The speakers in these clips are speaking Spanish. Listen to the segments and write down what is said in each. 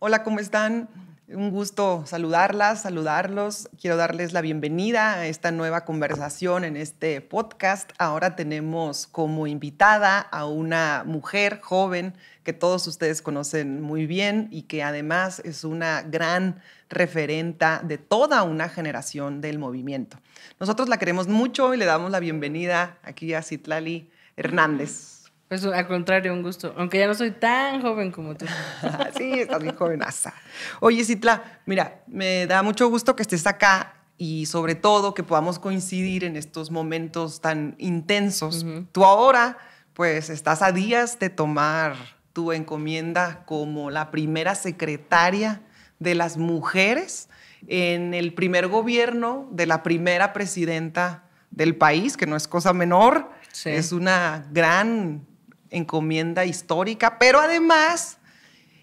Hola, ¿cómo están? Un gusto saludarlas, saludarlos. Quiero darles la bienvenida a esta nueva conversación en este podcast. Ahora tenemos como invitada a una mujer joven que todos ustedes conocen muy bien y que además es una gran referenta de toda una generación del movimiento. Nosotros la queremos mucho y le damos la bienvenida aquí a Citlali Hernández. Pues al contrario, un gusto. Aunque ya no soy tan joven como tú. sí, estás bien jovenaza. Oye, Citla, mira, me da mucho gusto que estés acá y sobre todo que podamos coincidir en estos momentos tan intensos. Tú ahora, pues, estás a días de tomar tu encomienda como la primera secretaria de las mujeres en el primer gobierno de la primera presidenta del país, que no es cosa menor. Es una gran encomienda histórica, pero además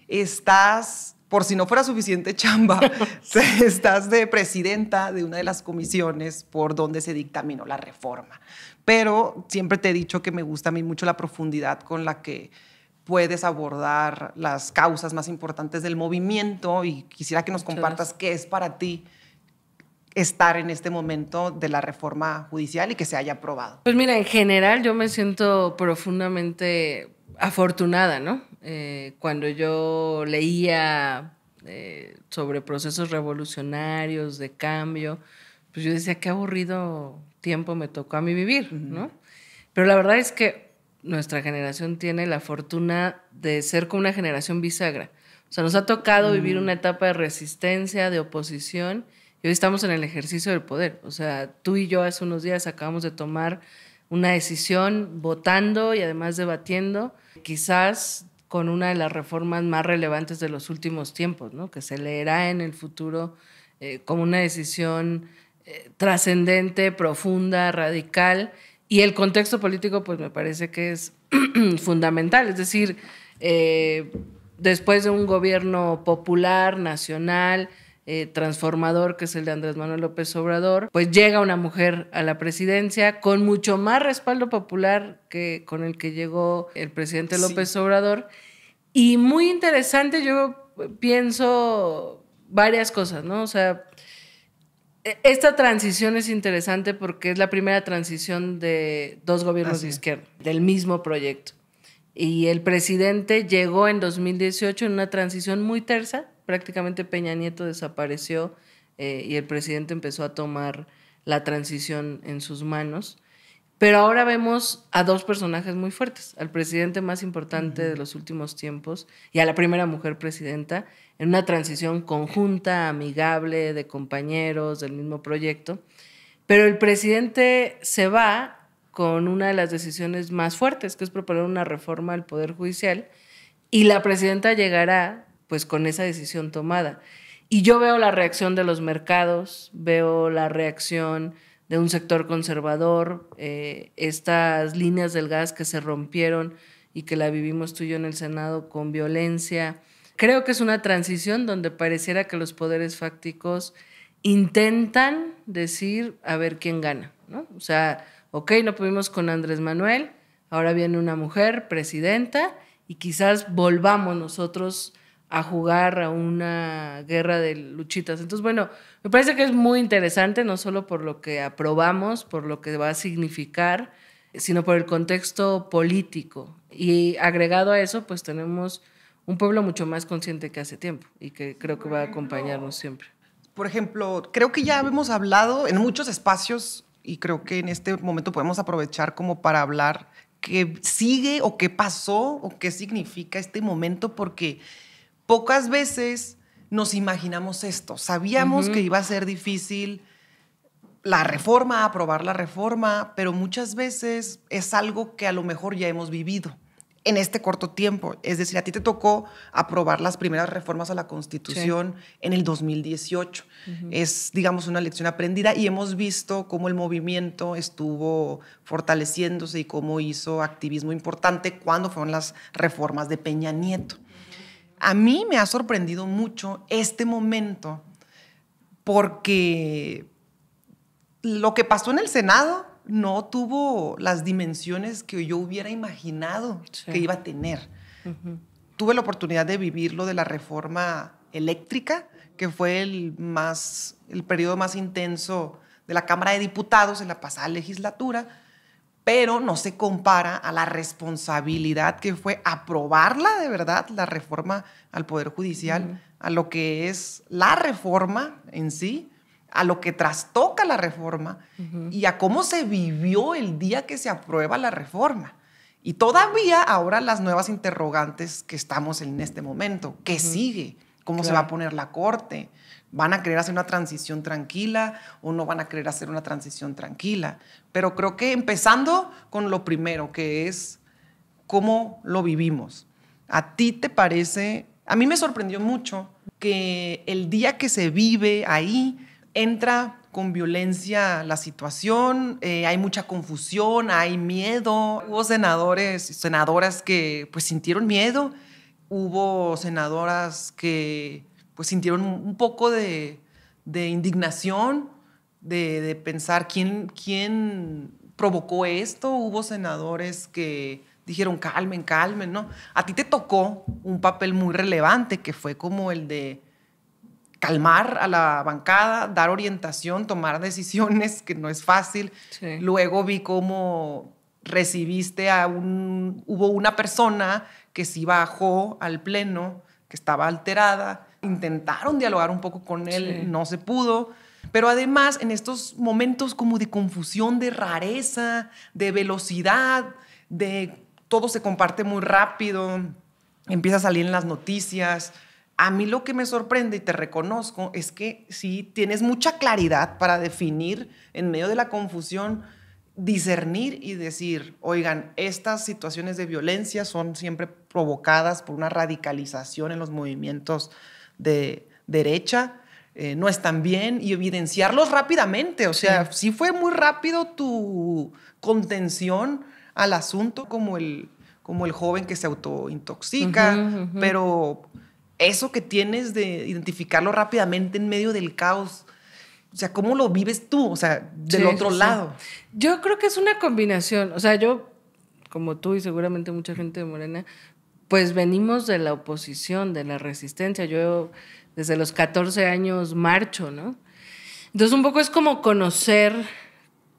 estás, por si no fuera suficiente chamba, estás de presidenta de una de las comisiones por donde se dictaminó la reforma. Pero siempre te he dicho que me gusta a mí mucho la profundidad con la que puedes abordar las causas más importantes del movimiento y quisiera que nos compartas qué es para ti estar en este momento de la reforma judicial y que se haya aprobado? Pues mira, en general yo me siento profundamente afortunada, ¿no? Eh, cuando yo leía eh, sobre procesos revolucionarios, de cambio, pues yo decía, qué aburrido tiempo me tocó a mí vivir, ¿no? Pero la verdad es que nuestra generación tiene la fortuna de ser como una generación bisagra. O sea, nos ha tocado mm. vivir una etapa de resistencia, de oposición, hoy estamos en el ejercicio del poder. O sea, tú y yo hace unos días acabamos de tomar una decisión votando y además debatiendo, quizás con una de las reformas más relevantes de los últimos tiempos, que se leerá en el futuro eh, como una decisión eh, trascendente, profunda, radical. Y el contexto político, pues me parece que es fundamental. Es decir, eh, después de un gobierno popular, nacional, eh, transformador, que es el de Andrés Manuel López Obrador, pues llega una mujer a la presidencia con mucho más respaldo popular que con el que llegó el presidente López Obrador. Y muy interesante, yo pienso varias cosas, ¿no? O sea, e, esta transición es interesante porque es la primera transición de dos gobiernos de izquierda, del mismo proyecto. Y el presidente llegó en 2018 en una transición muy tersa, prácticamente Peña Nieto desapareció eh, y el presidente empezó a tomar la transición en sus manos. Pero ahora vemos a dos personajes muy fuertes, al presidente más importante de los últimos tiempos y a la primera mujer presidenta, en una transición conjunta, amigable, de compañeros, del mismo proyecto. Pero el presidente se va con una de las decisiones más fuertes, que es proponer una reforma al Poder Judicial, y la presidenta llegará pues con esa decisión tomada. Y yo veo la reacción de los mercados, veo la reacción de un sector conservador, eh, estas líneas del gas que se rompieron y que la vivimos tú y yo en el Senado con violencia. Creo que es una transición donde pareciera que los poderes fácticos intentan decir a ver quién gana, ¿no? O sea, ok, no pudimos con Andrés Manuel, ahora viene una mujer presidenta y quizás volvamos nosotros a jugar a una guerra de luchitas. Entonces, bueno, me parece que es muy interesante, no solo por lo que aprobamos, por lo que va a significar, sino por el contexto político. Y agregado a eso, pues tenemos un pueblo mucho más consciente que hace tiempo y que creo que va a acompañarnos siempre. Por ejemplo, creo que ya hemos hablado en muchos espacios y creo que en este momento podemos aprovechar como para hablar qué sigue o qué pasó o qué significa este momento porque pocas veces nos imaginamos esto. Sabíamos que iba a ser difícil la reforma, aprobar la reforma, pero muchas veces es algo que a lo mejor ya hemos vivido en este corto tiempo. Es decir, a ti te tocó aprobar las primeras reformas a la Constitución en el 2018. Es, digamos, una lección aprendida y hemos visto cómo el movimiento estuvo fortaleciéndose y cómo hizo activismo importante cuando fueron las reformas de Peña Nieto a mí me ha sorprendido mucho este momento porque lo que pasó en el Senado no tuvo las dimensiones que yo hubiera imaginado que iba a tener. Tuve la oportunidad de vivir lo de la reforma eléctrica, que fue el, el periodo más intenso de la Cámara de Diputados en la pasada legislatura pero no se compara a la responsabilidad que fue aprobarla de verdad, la reforma al Poder Judicial, a lo que es la reforma en sí, a lo que trastoca la reforma y a cómo se vivió el día que se aprueba la reforma. Y todavía ahora las nuevas interrogantes que estamos en este momento, ¿qué sigue? ¿Cómo se va a poner la Corte? ¿Van a querer hacer una transición tranquila o no van a querer hacer una transición tranquila? Pero creo que empezando con lo primero, que es cómo lo vivimos. ¿A ti te parece? A mí me sorprendió mucho que el día que se vive ahí entra con violencia la situación, eh, hay mucha confusión, hay miedo. Hubo senadores y senadoras que pues sintieron miedo, hubo senadoras que pues sintieron un poco de, indignación, de, pensar quién, quién provocó esto. Hubo senadores que dijeron, calmen, calmen, ¿no? A ti te tocó un papel muy relevante que fue como el de calmar a la bancada, dar orientación, tomar decisiones, que no es fácil. Luego vi cómo recibiste a un, hubo una persona que sí bajó al pleno, que estaba alterada, intentaron dialogar un poco con él, no se pudo. Pero además, en estos momentos como de confusión, de rareza, de velocidad, de todo se comparte muy rápido, empieza a salir en las noticias. A mí lo que me sorprende y te reconozco es que si tienes mucha claridad para definir en medio de la confusión, discernir y decir, oigan, estas situaciones de violencia son siempre provocadas por una radicalización en los movimientos de derecha eh, no están bien y evidenciarlos rápidamente. O sea, sí. fue muy rápido tu contención al asunto como el, como el joven que se autointoxica, pero eso que tienes de identificarlo rápidamente en medio del caos. O sea, ¿cómo lo vives tú? O sea, del otro lado. Yo creo que es una combinación. O sea, yo, como tú y seguramente mucha gente de Morena, pues venimos de la oposición, de la resistencia. Yo desde los 14 años marcho, ¿no? Entonces un poco es como conocer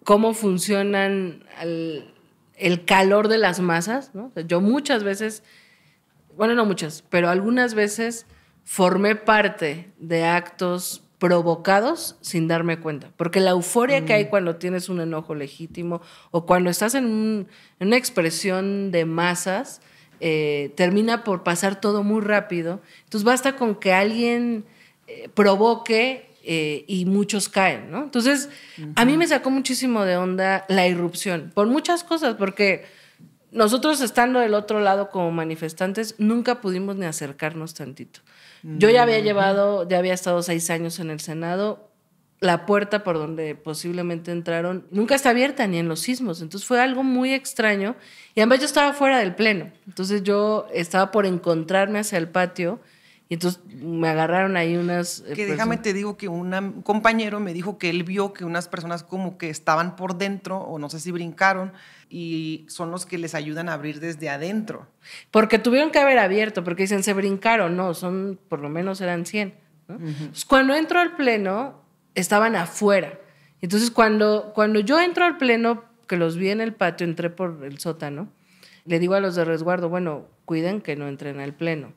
cómo funcionan el, calor de las masas, ¿no? yo muchas veces, bueno, no muchas, pero algunas veces formé parte de actos provocados sin darme cuenta, porque la euforia que hay mm. cuando tienes un enojo legítimo o cuando estás en una expresión de masas, eh, termina por pasar todo muy rápido. Entonces basta con que alguien eh, provoque eh, y muchos caen, ¿no? Entonces, a mí me sacó muchísimo de onda la irrupción, por muchas cosas, porque nosotros estando del otro lado como manifestantes, nunca pudimos ni acercarnos tantito. Yo ya había mm, llevado, ya había estado seis años en el Senado, la puerta por donde posiblemente entraron nunca está abierta ni en los sismos. Entonces fue algo muy extraño. Y además yo estaba fuera del pleno. Entonces yo estaba por encontrarme hacia el patio. Y entonces me agarraron ahí unas... Eh, que pues, déjame te digo que un compañero me dijo que él vio que unas personas como que estaban por dentro, o no sé si brincaron, y son los que les ayudan a abrir desde adentro. Porque tuvieron que haber abierto, porque dicen, se brincaron. No, son, por lo menos eran 100. Pues, cuando entro al pleno, estaban afuera. Entonces, cuando, cuando yo entro al pleno, que los vi en el patio, entré por el sótano, le digo a los de resguardo, bueno, cuiden que no entren al pleno.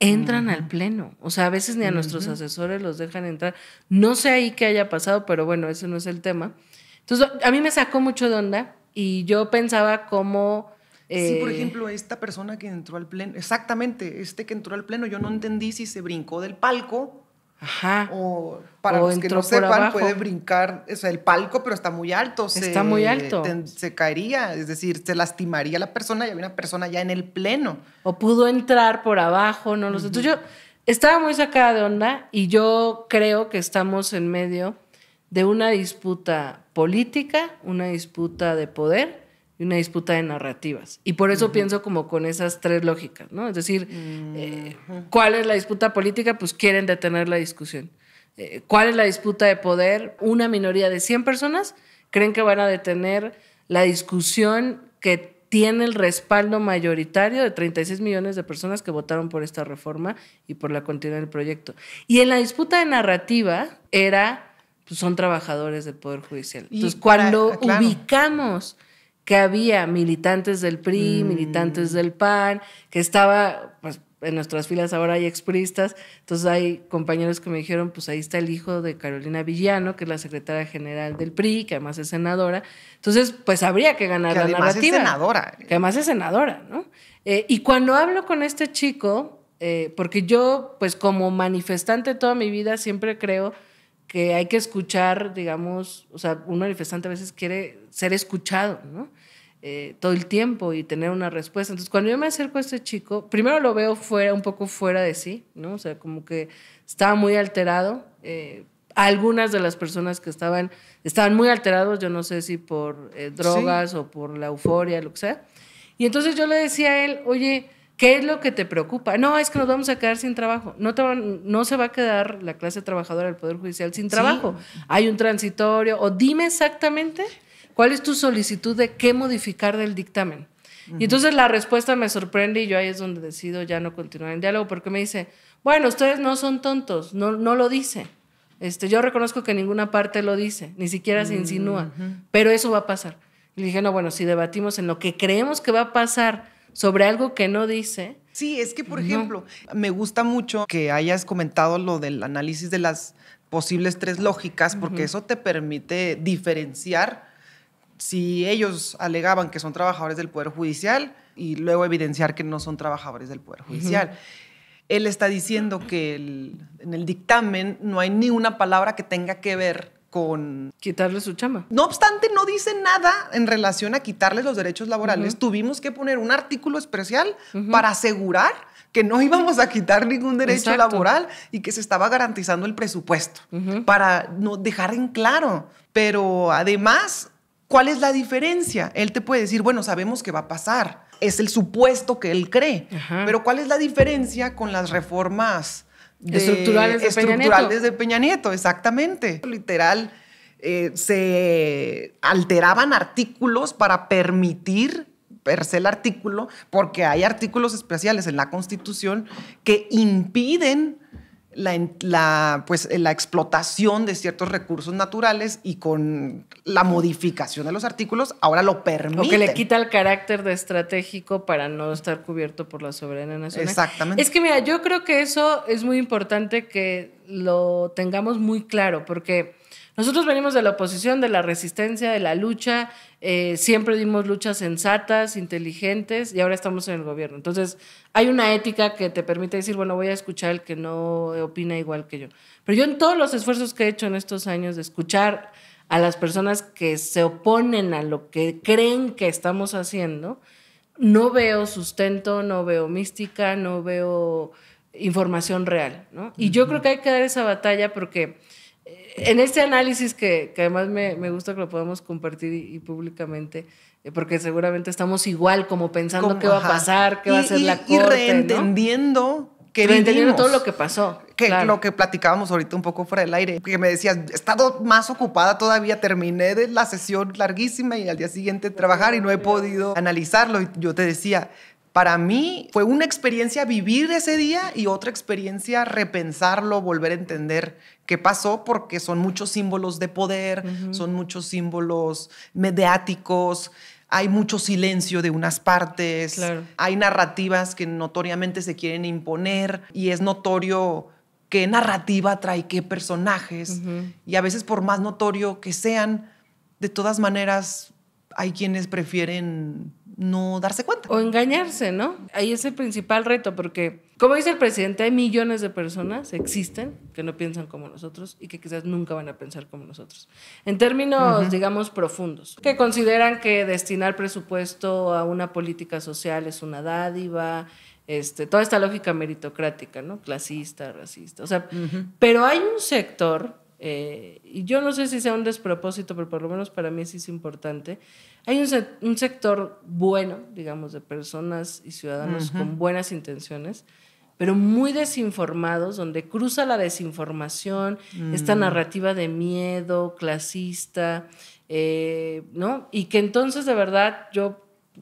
Entran al pleno. O sea, a veces ni a nuestros asesores los dejan entrar. No sé ahí qué haya pasado, pero bueno, ese no es el tema. Entonces, a mí me sacó mucho de onda y yo pensaba cómo... sí, por eh, ejemplo, esta persona que entró al pleno, exactamente, este que entró al pleno, yo no entendí si se brincó del palco Ajá. O para los que no sepan, puede brincar, o el palco, pero está muy alto. Está muy alto. se caería, es decir, se lastimaría la persona y había una persona ya en el pleno. O pudo entrar por abajo, no lo sé. Entonces yo estaba muy sacada de onda y yo creo que estamos en medio de una disputa política, una disputa de poder y una disputa de narrativas. Y por eso pienso como con esas tres lógicas, ¿no? Es decir, eh, ¿cuál es la disputa política? Pues quieren detener la discusión. Eh, ¿Cuál es la disputa de poder? Una minoría de 100 personas creen que van a detener la discusión que tiene el respaldo mayoritario de 36 millones de personas que votaron por esta reforma y por la continuidad del proyecto. Y en la disputa de narrativa era, pues son trabajadores del Poder Judicial. Entonces, cuando ubicamos que había militantes del PRI, mm. militantes del PAN, que estaba, pues en nuestras filas ahora hay expristas, entonces hay compañeros que me dijeron, pues ahí está el hijo de Carolina Villano, que es la secretaria general del PRI, que además es senadora, entonces pues habría que ganar que la además Es senadora. Que además es senadora, ¿no? Eh, y cuando hablo con este chico, eh, porque yo pues como manifestante toda mi vida siempre creo que hay que escuchar, digamos, o sea, un manifestante a veces quiere ser escuchado, ¿no? Eh, todo el tiempo y tener una respuesta. Entonces, cuando yo me acerco a este chico, primero lo veo fuera, un poco fuera de sí, ¿no? O sea, como que estaba muy alterado. Eh, algunas de las personas que estaban, estaban muy alterados, yo no sé si por eh, drogas o por la euforia, lo que sea. Y entonces yo le decía a él, oye, ¿Qué es lo que te preocupa? No, es que nos vamos a quedar sin trabajo. No, no se va a quedar la clase trabajadora del Poder Judicial sin trabajo. Hay un transitorio. O dime exactamente cuál es tu solicitud de qué modificar del dictamen. Y entonces la respuesta me sorprende y yo ahí es donde decido ya no continuar el diálogo porque me dice, bueno, ustedes no son tontos, no, no lo dice. Este, yo reconozco que ninguna parte lo dice, ni siquiera se insinúa, pero eso va a pasar. Y dije, no, bueno, si debatimos en lo que creemos que va a pasar sobre algo que no dice. Sí, es que, por ejemplo, me gusta mucho que hayas comentado lo del análisis de las posibles tres lógicas, porque eso te permite diferenciar si ellos alegaban que son trabajadores del Poder Judicial y luego evidenciar que no son trabajadores del Poder Judicial. Él está diciendo que en el dictamen no hay ni una palabra que tenga que ver con quitarle su chama. No obstante, no dice nada en relación a quitarles los derechos laborales. Tuvimos que poner un artículo especial para asegurar que no íbamos a quitar ningún derecho laboral y que se estaba garantizando el presupuesto para no dejar en claro. Pero además, ¿cuál es la diferencia? Él te puede decir, bueno, sabemos que va a pasar. Es el supuesto que él cree. Pero ¿cuál es la diferencia con las reformas de, estructurales de Peña Nieto. exactamente. Literal, eh, se alteraban artículos para permitir verse el artículo, porque hay artículos especiales en la Constitución que impiden la, pues, eh, la explotación de ciertos recursos naturales y con la modificación de los artículos, ahora lo permite. lo que le quita el carácter de estratégico para no estar cubierto por la soberanía nacional. Exactamente. Es que mira, yo creo que eso es muy importante que lo tengamos muy claro, porque nosotros venimos de la oposición, de la resistencia, de la lucha, eh, siempre dimos luchas sensatas, inteligentes y ahora estamos en el gobierno. Entonces, hay una ética que te permite decir, bueno, voy a escuchar al que no opina igual que yo. Pero yo en todos los esfuerzos que he hecho en estos años de escuchar a las personas que se oponen a lo que creen que estamos haciendo, no veo sustento, no veo mística, no veo información real. ¿no? Y yo creo que hay que dar esa batalla porque en este análisis que, además me, gusta que lo podamos compartir y, públicamente, eh, porque seguramente estamos igual como pensando qué va a pasar, qué va a ser la corte. Y reentendiendo que reentendiendo todo lo que pasó. Que lo que platicábamos ahorita un poco fuera del aire, que me decías, he estado más ocupada todavía, terminé de la sesión larguísima y al día siguiente trabajar y no he podido analizarlo. Y yo te decía, para mí fue una experiencia vivir ese día y otra experiencia repensarlo, volver a entender qué pasó, porque son muchos símbolos de poder, son muchos símbolos mediáticos, hay mucho silencio de unas partes, hay narrativas que notoriamente se quieren imponer y es notorio qué narrativa trae qué personajes y a veces por más notorio que sean, de todas maneras hay quienes prefieren no darse cuenta. O engañarse, ¿no? Ahí es el principal reto, porque como dice el presidente, hay millones de personas, existen, que no piensan como nosotros y que quizás nunca van a pensar como nosotros. En términos, digamos, profundos, que consideran que destinar presupuesto a una política social es una dádiva, este, toda esta lógica meritocrática, ¿no? Clasista, racista. O sea, pero hay un sector eh, y yo no sé si sea un despropósito, pero por lo menos para mí sí es importante, hay un, sector bueno, digamos, de personas y ciudadanos con buenas intenciones, pero muy desinformados, donde cruza la desinformación, esta mm. narrativa de miedo, clasista, eh, ¿no? Y que entonces de verdad yo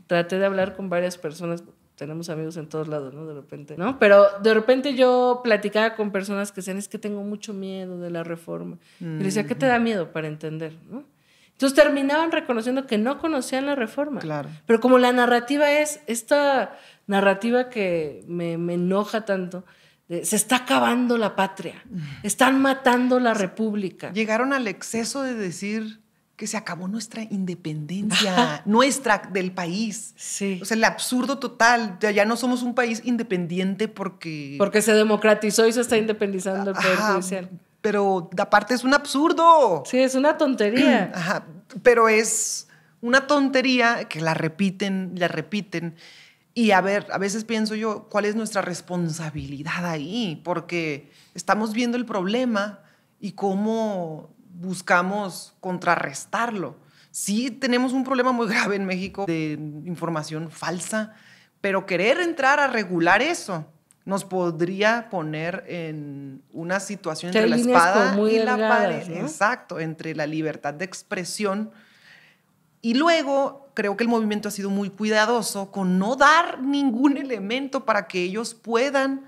traté de hablar con varias personas, tenemos amigos en todos lados, ¿no? De repente, ¿no? Pero de repente yo platicaba con personas que decían, es que tengo mucho miedo de la reforma. Y les decía, ¿qué te da miedo para entender, ¿no? Entonces terminaban reconociendo que no conocían la reforma. Claro. Pero como la narrativa es esta narrativa que me, enoja tanto, se está acabando la patria, están matando la república. Llegaron al exceso de decir que se acabó nuestra independencia, nuestra del país. Sí. O sea, el absurdo total. Ya, no somos un país independiente porque... Porque se democratizó y se está independizando el Poder Judicial. Pero aparte es un absurdo. Sí, es una tontería. Ajá, pero es una tontería que la repiten, la repiten. Y a ver, a veces pienso yo, ¿cuál es nuestra responsabilidad ahí? Porque estamos viendo el problema y cómo buscamos contrarrestarlo. Sí tenemos un problema muy grave en México de información falsa, pero querer entrar a regular eso nos podría poner en una situación entre la espada y la pared. Exacto, entre la libertad de expresión. Y luego creo que el movimiento ha sido muy cuidadoso con no dar ningún elemento para que ellos puedan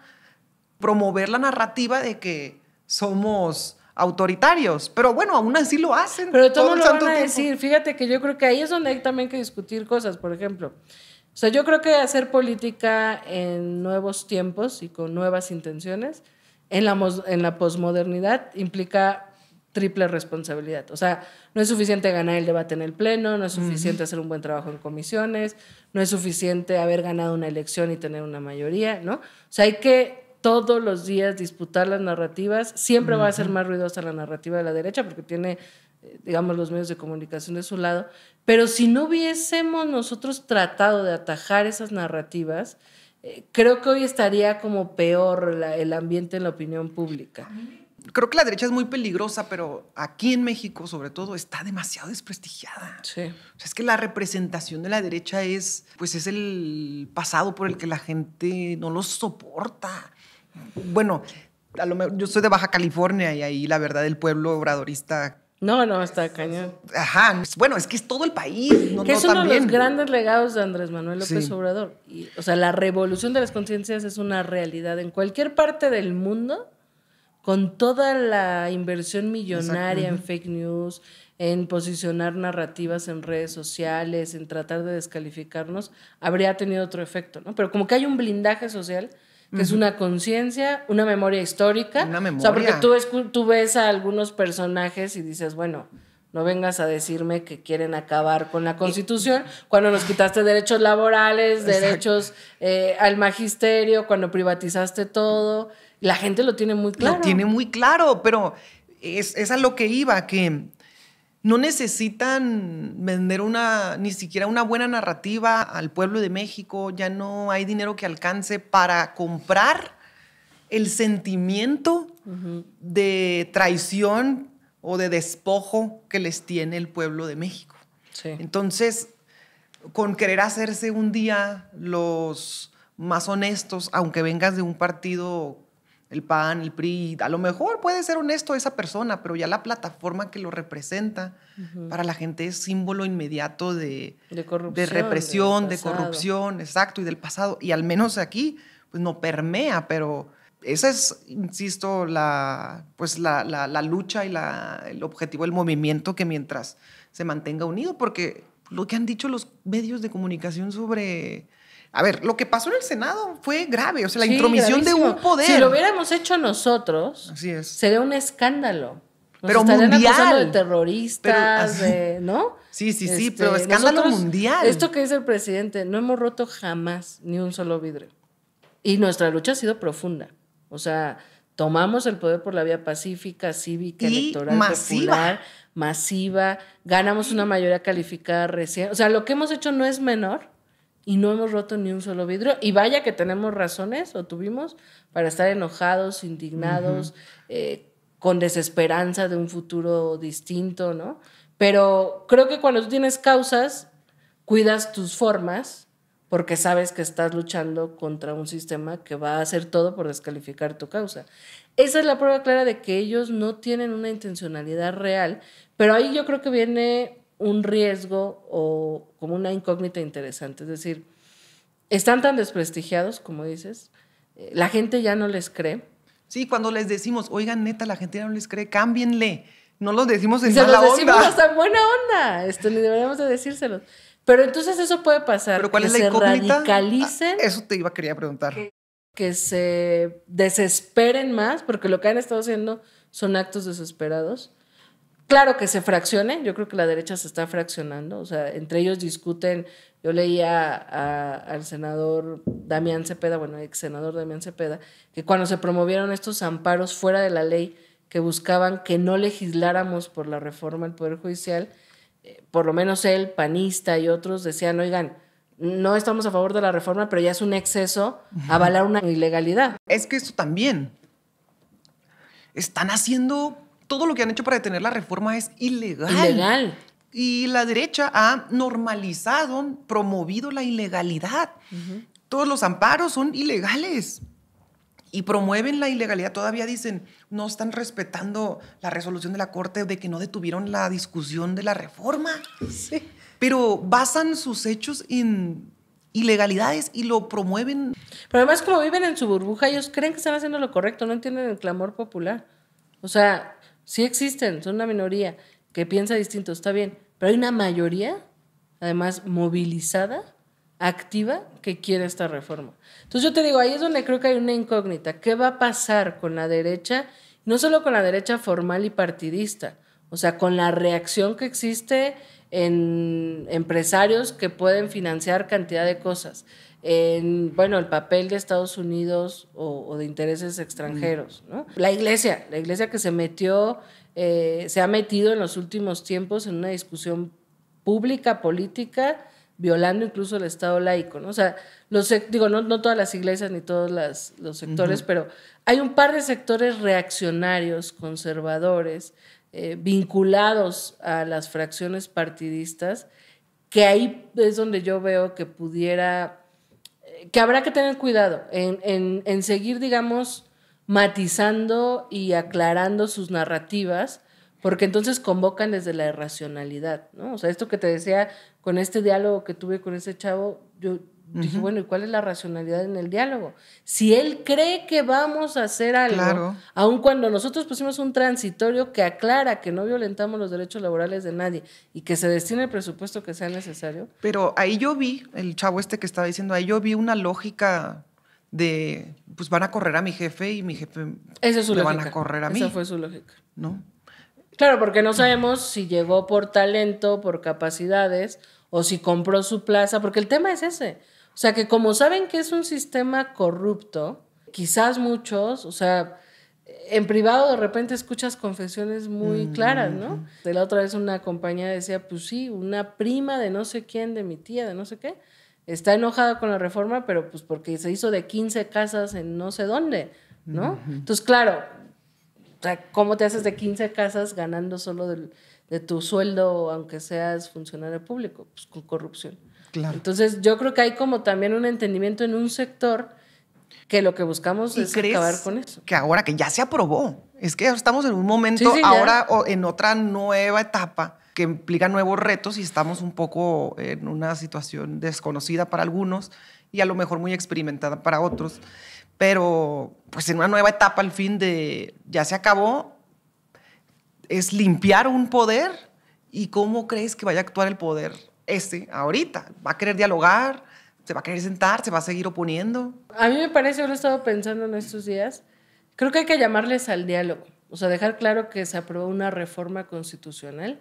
promover la narrativa de que somos autoritarios, pero bueno, aún así lo hacen. Pero todo, lo van a decir, fíjate que yo creo que ahí es donde hay también que discutir cosas, por ejemplo. O sea, yo creo que hacer política en nuevos tiempos y con nuevas intenciones en la, en la posmodernidad implica triple responsabilidad. O sea, no es suficiente ganar el debate en el Pleno, no es suficiente hacer un buen trabajo en comisiones, no es suficiente haber ganado una elección y tener una mayoría, ¿no? O sea, hay que todos los días disputar las narrativas. Siempre va a ser más ruidosa la narrativa de la derecha porque tiene, eh, digamos, los medios de comunicación de su lado. Pero si no hubiésemos nosotros tratado de atajar esas narrativas, eh, creo que hoy estaría como peor el ambiente en la opinión pública. Creo que la derecha es muy peligrosa, pero aquí en México, sobre todo, está demasiado desprestigiada. Sí. O sea, es que la representación de la derecha es, pues, es el pasado por el que la gente no lo soporta bueno, yo soy de Baja California y ahí la verdad el pueblo obradorista no, no, está cañón. Ajá, bueno, es que es todo el país. es uno de los grandes legados de Andrés Manuel López Obrador. o sea, la revolución de las conciencias es una realidad en cualquier parte del mundo, con toda la inversión millonaria en fake news, en posicionar narrativas en redes sociales, en tratar de descalificarnos, habría tenido otro efecto, ¿no? Pero como que hay un blindaje social que es una conciencia, una memoria histórica. Una memoria. O sea, porque tú, tú ves a algunos personajes y dices, bueno, no vengas a decirme que quieren acabar con la constitución cuando nos quitaste derechos laborales, derechos eh, al magisterio, cuando privatizaste todo. La gente lo tiene muy claro. Lo tiene muy claro, pero es, es a lo que iba, que no necesitan vender una, ni siquiera una buena narrativa al pueblo de México, ya no hay dinero que alcance para comprar el sentimiento de traición o de despojo que les tiene el pueblo de México. Entonces, con querer hacerse un día los más honestos, aunque vengas de un partido el PAN, el PRI, a lo mejor puede ser honesto esa persona, pero ya la plataforma que lo representa para la gente es símbolo inmediato de, de, represión, de corrupción, exacto, y del pasado. Y al menos aquí, pues no permea, pero esa es, insisto, la, pues la, lucha y el objetivo del movimiento que mientras se mantenga unido, porque lo que han dicho los medios de comunicación sobre a ver, lo que pasó en el Senado fue grave, o sea, la intromisión de un poder. Si lo hubiéramos hecho nosotros, sería un escándalo. pero mundial. de terroristas, ¿no? Sí, sí, sí, pero este, escándalo mundial. Esto que dice el presidente, no hemos roto jamás ni un solo vidrio. Y nuestra lucha ha sido profunda. O sea, tomamos el poder por la vía pacífica, cívica, electoral, masiva. masiva, ganamos una mayoría calificada recién. O sea, lo que hemos hecho no es menor y no hemos roto ni un solo vidrio. Y vaya que tenemos razones o tuvimos para estar enojados, indignados, eh, con desesperanza de un futuro distinto, ¿no? Pero creo que cuando tú tienes causas, cuidas tus formas porque sabes que estás luchando contra un sistema que va a hacer todo por descalificar tu causa. Esa es la prueba clara de que ellos no tienen una intencionalidad real, pero ahí yo creo que viene un riesgo o como una incógnita interesante. Es decir, están tan desprestigiados, como dices, eh, la gente ya no les cree. Sí, cuando les decimos, oigan, neta, la gente ya no les cree, cámbienle. No los decimos en Se los decimos onda. buena onda. Esto ni deberíamos de decírselos. Pero entonces eso puede pasar. ¿Pero cuál es la se radicalicen. Ah, eso te iba a querer preguntar. que, se desesperen más, porque lo que han estado haciendo son actos desesperados. Claro que se fraccionen, yo creo que la derecha se está fraccionando, o sea, entre ellos discuten, yo leía al senador Damián Cepeda, bueno, ex senador Damián Cepeda, que cuando se promovieron estos amparos fuera de la ley que buscaban que no legisláramos por la reforma al Poder Judicial, eh, por lo menos él, panista y otros decían, oigan, no estamos a favor de la reforma, pero ya es un exceso avalar una ilegalidad. Es que esto también. Están haciendo todo lo que han hecho para detener la reforma es ilegal. Ilegal. Y la derecha ha normalizado, promovido la ilegalidad. Todos los amparos son ilegales y promueven la ilegalidad. Todavía dicen, no están respetando la resolución de la Corte de que no detuvieron la discusión de la reforma. Sí. Pero basan sus hechos en ilegalidades y lo promueven. Pero además, como viven en su burbuja, ellos creen que están haciendo lo correcto, no entienden el clamor popular. O sea, Sí existen, son una minoría que piensa distinto, está bien, pero hay una mayoría, además movilizada, activa, que quiere esta reforma. Entonces yo te digo, ahí es donde creo que hay una incógnita. ¿Qué va a pasar con la derecha? No solo con la derecha formal y partidista, o sea, con la reacción que existe en empresarios que pueden financiar cantidad de cosas en, bueno, el papel de Estados Unidos o, de intereses extranjeros, ¿no? La iglesia, la iglesia que se metió, eh, se ha metido en los últimos tiempos en una discusión pública, política, violando incluso el Estado laico, ¿no? O sea, los, digo, no, no todas las iglesias ni todos los sectores, pero hay un par de sectores reaccionarios, conservadores, eh, vinculados a las fracciones partidistas, que ahí es donde yo veo que pudiera que habrá que tener cuidado en, seguir, digamos, matizando y aclarando sus narrativas, porque entonces convocan desde la irracionalidad, ¿no? O sea, esto que te decía con este diálogo que tuve con ese chavo, yo Dije, bueno, ¿y cuál es la racionalidad en el diálogo? Si él cree que vamos a hacer algo, aun cuando nosotros pusimos un transitorio que aclara que no violentamos los derechos laborales de nadie y que se destine el presupuesto que sea necesario. Pero ahí yo vi, el chavo este que estaba diciendo, ahí yo vi una lógica de, pues van a correr a mi jefe y mi jefe Esa van a correr a mí. Esa fue su lógica. ¿No? Claro, porque no sabemos si llegó por talento, por capacidades, o si compró su plaza, porque el tema es ese. O sea que como saben que es un sistema corrupto, quizás muchos, o sea, en privado de repente escuchas confesiones muy mm, claras, ¿no? De la otra vez una compañía decía, pues sí, una prima de no sé quién, de mi tía, de no sé qué, está enojada con la reforma, pero pues porque se hizo de 15 casas en no sé dónde, ¿no? Entonces, claro, ¿cómo te haces de 15 casas ganando solo de tu sueldo, aunque seas funcionario público? Pues con corrupción. Claro. Entonces yo creo que hay como también un entendimiento en un sector que lo que buscamos es acabar con eso. Que ahora que ya se aprobó, es que estamos en un momento, ahora o en otra nueva etapa que implica nuevos retos y estamos un poco en una situación desconocida para algunos y a lo mejor muy experimentada para otros. Pero pues en una nueva etapa al fin de ya se acabó, es limpiar un poder y cómo crees que vaya a actuar el poder este ahorita. Va a querer dialogar, se va a querer sentar, se va a seguir oponiendo. A mí me parece, yo lo he estado pensando en estos días, creo que hay que llamarles al diálogo. O sea, dejar claro que se aprobó una reforma constitucional,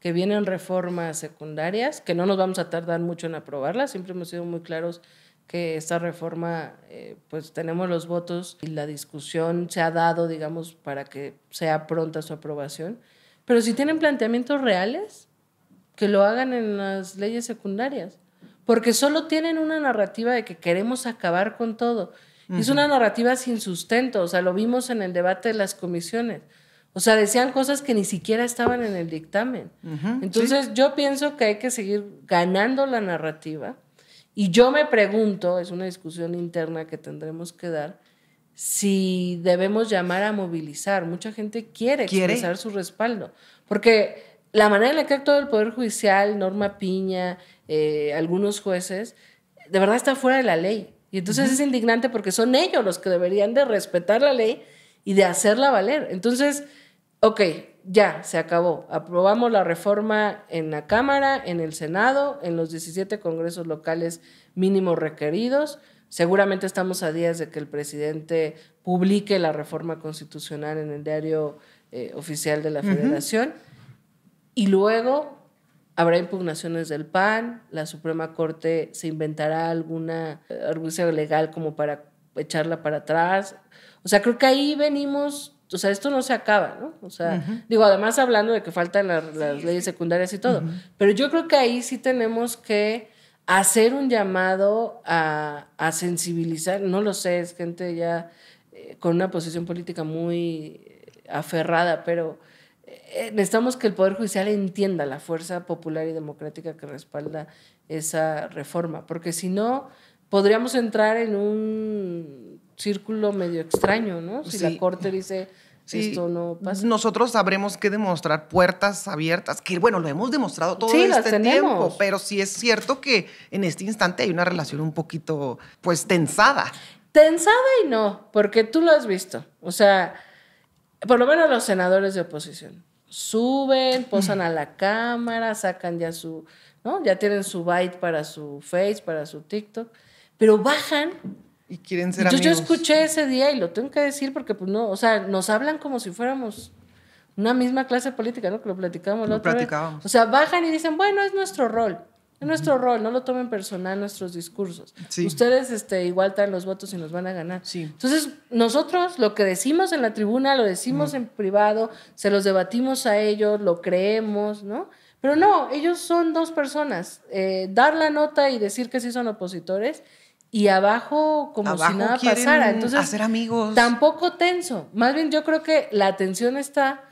que vienen reformas secundarias, que no nos vamos a tardar mucho en aprobarla. siempre hemos sido muy claros que esta reforma, eh, pues tenemos los votos y la discusión se ha dado, digamos, para que sea pronta su aprobación. Pero si tienen planteamientos reales, que lo hagan en las leyes secundarias, porque solo tienen una narrativa de que queremos acabar con todo. Es una narrativa sin sustento, o sea, lo vimos en el debate de las comisiones. O sea, decían cosas que ni siquiera estaban en el dictamen. Entonces, yo pienso que hay que seguir ganando la narrativa. Y yo me pregunto, es una discusión interna que tendremos que dar, si debemos llamar a movilizar. Mucha gente ¿Quiere? expresar su respaldo. Porque la manera en la que ha el Poder Judicial, Norma Piña, eh, algunos jueces, de verdad está fuera de la ley. Y entonces es indignante porque son ellos los que deberían de respetar la ley y de hacerla valer. Entonces, ok, ya, se acabó. Aprobamos la reforma en la Cámara, en el Senado, en los 17 congresos locales mínimos requeridos. Seguramente estamos a días de que el presidente publique la reforma constitucional en el diario eh, oficial de la Federación. Y luego habrá impugnaciones del PAN, la Suprema Corte se inventará alguna eh, argucia legal como para echarla para atrás. O sea, creo que ahí venimos o sea, esto no se acaba, ¿no? O sea, digo, además hablando de que faltan las leyes secundarias y todo, pero yo creo que ahí sí tenemos que hacer un llamado a, sensibilizar, no lo sé, es gente ya eh, con una posición política muy eh, aferrada, pero eh, necesitamos que el Poder Judicial entienda la fuerza popular y democrática que respalda esa reforma, porque si no, podríamos entrar en un círculo medio extraño, ¿no? Si la Corte dice... Esto no pasa. Nosotros sabremos que demostrar puertas abiertas, que bueno, lo hemos demostrado todo este tiempo, pero sí es cierto que en este instante hay una relación un poquito, pues, tensada. Tensada y no, porque tú lo has visto. O sea, por lo menos los senadores de oposición, suben, mm. posan a la cámara, sacan ya su, ¿no? Ya tienen su byte para su Face, para su TikTok, pero bajan. Y quieren ser yo, amigos. Yo escuché ese día y lo tengo que decir porque, pues no, o sea, nos hablan como si fuéramos una misma clase política, ¿no? Que lo platicamos la lo platicábamos. O sea, bajan y dicen, bueno, es nuestro rol. Es nuestro rol, no lo tomen personal nuestros discursos. Ustedes este, igual traen los votos y nos van a ganar. Entonces, nosotros lo que decimos en la tribuna, lo decimos en privado, se los debatimos a ellos, lo creemos, ¿no? Pero no, ellos son dos personas. Eh, dar la nota y decir que sí son opositores y abajo como si nada pasara. Entonces, hacer amigos. Tampoco tenso. Más bien yo creo que la atención está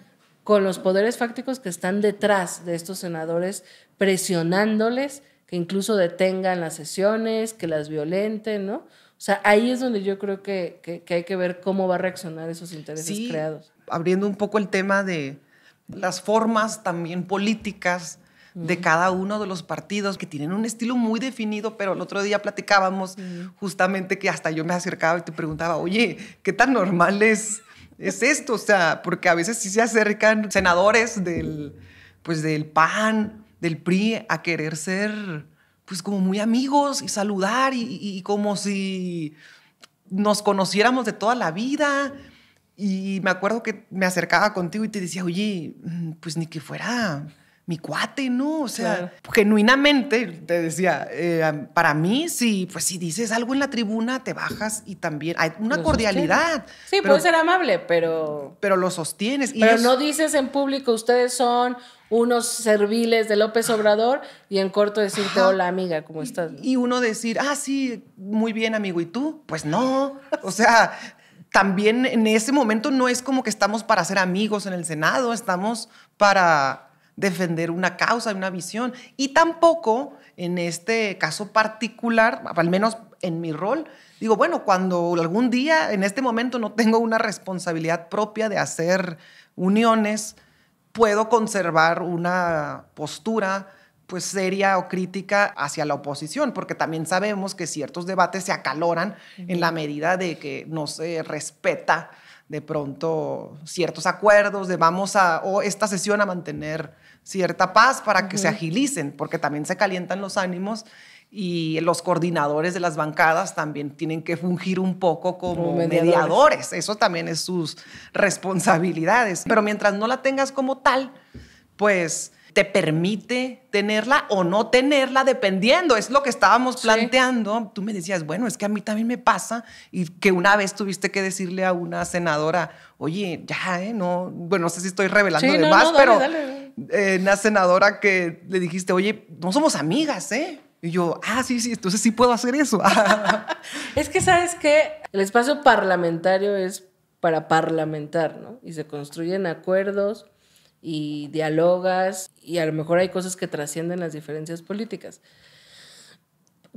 con los poderes fácticos que están detrás de estos senadores, presionándoles que incluso detengan las sesiones, que las violenten, ¿no? O sea, ahí es donde yo creo que, hay que ver cómo va a reaccionar esos intereses creados. Abriendo un poco el tema de las formas también políticas de cada uno de los partidos que tienen un estilo muy definido, pero el otro día platicábamos justamente que hasta yo me acercaba y te preguntaba, oye, ¿qué tan normal es es esto, o sea, porque a veces sí se acercan senadores del, pues del PAN, del PRI, a querer ser, pues como muy amigos y saludar y como si nos conociéramos de toda la vida. Y me acuerdo que me acercaba contigo y te decía, oye, mm, pues ni que fuera mi cuate, ¿no? O sea, genuinamente, te decía, eh, para mí, si, pues, si dices algo en la tribuna, te bajas y también hay una cordialidad. Sí, puede ser amable, pero... Pero lo sostienes. Pero no dices en público, ustedes son unos serviles de López Obrador y en corto decir, hola amiga, ¿cómo estás? Y, y uno decir, ah, sí, muy bien amigo, ¿y tú? Pues no, o sea... También en ese momento no es como que estamos para ser amigos en el Senado, estamos para defender una causa, y una visión. Y tampoco en este caso particular, al menos en mi rol, digo, bueno, cuando algún día, en este momento no tengo una responsabilidad propia de hacer uniones, puedo conservar una postura pues seria o crítica hacia la oposición, porque también sabemos que ciertos debates se acaloran en la medida de que no se respeta de pronto ciertos acuerdos de vamos a, o esta sesión a mantener cierta paz para que se agilicen, porque también se calientan los ánimos y los coordinadores de las bancadas también tienen que fungir un poco como, mediadores. Eso también es sus responsabilidades. Pero mientras no la tengas como tal, pues te permite tenerla o no tenerla, dependiendo, es lo que estábamos planteando. Tú me decías, bueno, es que a mí también me pasa y que una vez tuviste que decirle a una senadora, oye, ya, eh, no, bueno, no sé si estoy revelando de más, pero eh, una senadora que le dijiste, oye, no somos amigas, ¿eh? Y yo, ah, sí, sí, entonces sí puedo hacer eso. es que, ¿sabes que El espacio parlamentario es para parlamentar, ¿no? Y se construyen acuerdos y dialogas y a lo mejor hay cosas que trascienden las diferencias políticas.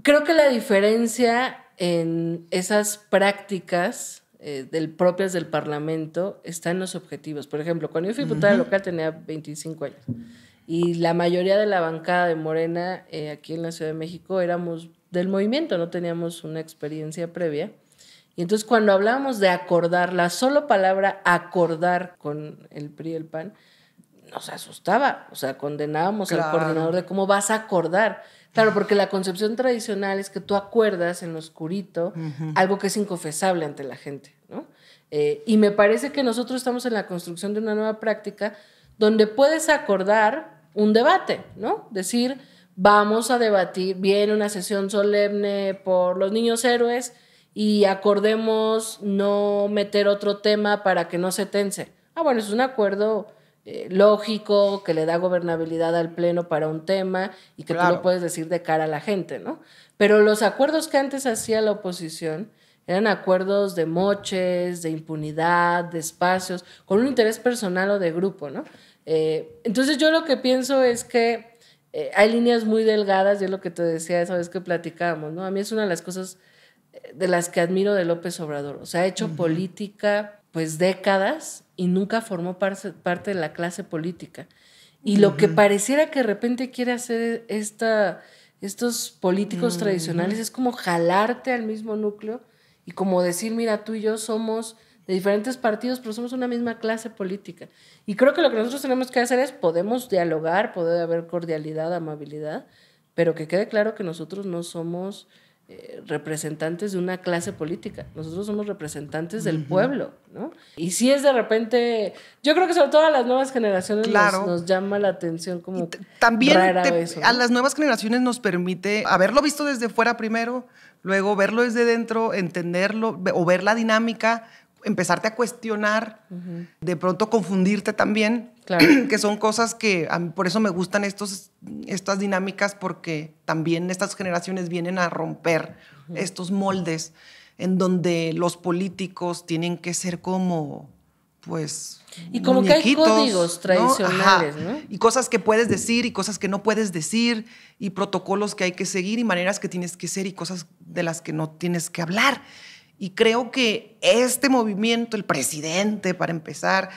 Creo que la diferencia en esas prácticas eh, del, propias del Parlamento está en los objetivos. Por ejemplo, cuando yo fui diputada local tenía 25 años y la mayoría de la bancada de Morena eh, aquí en la Ciudad de México éramos del movimiento, no teníamos una experiencia previa. Y entonces cuando hablábamos de acordar, la solo palabra acordar con el PRI y el PAN, nos asustaba, o sea, condenábamos al coordinador de cómo vas a acordar. Claro, porque la concepción tradicional es que tú acuerdas en lo oscurito algo que es inconfesable ante la gente, ¿no? Eh, y me parece que nosotros estamos en la construcción de una nueva práctica donde puedes acordar un debate, ¿no? Decir, vamos a debatir, bien una sesión solemne por los niños héroes y acordemos no meter otro tema para que no se tense. Ah, bueno, es un acuerdo eh, lógico, que le da gobernabilidad al Pleno para un tema y que tú lo puedes decir de cara a la gente, ¿no? Pero los acuerdos que antes hacía la oposición eran acuerdos de moches, de impunidad, de espacios, con un interés personal o de grupo, ¿no? Eh, entonces yo lo que pienso es que eh, hay líneas muy delgadas, yo lo que te decía esa vez que platicábamos, ¿no? A mí es una de las cosas de las que admiro de López Obrador, o sea, ha hecho política pues décadas y nunca formó parte, de la clase política. Y lo que pareciera que de repente quiere hacer e, esta, estos políticos tradicionales es como jalarte al mismo núcleo y como decir, mira, tú y yo somos de diferentes partidos, pero somos una misma clase política. Y creo que lo que nosotros tenemos que hacer es, podemos dialogar, puede haber cordialidad, amabilidad, pero que quede claro que nosotros no somos eh, representantes de una clase política, nosotros somos representantes del pueblo, ¿no? Y si es de repente, yo creo que sobre todo a las nuevas generaciones nos, llama la atención como... También a las nuevas generaciones nos permite haberlo visto desde fuera primero, luego verlo desde dentro, entenderlo o ver la dinámica, empezarte a cuestionar, de pronto confundirte también, que son cosas que por eso me gustan estos, estas dinámicas, porque también estas generaciones vienen a romper estos moldes en donde los políticos tienen que ser como, pues... Y como que hay códigos tradicionales, ¿no? Y cosas que puedes decir y cosas que no puedes decir y protocolos que hay que seguir y maneras que tienes que ser y cosas de las que no tienes que hablar. Y creo que este movimiento, el presidente, para empezar,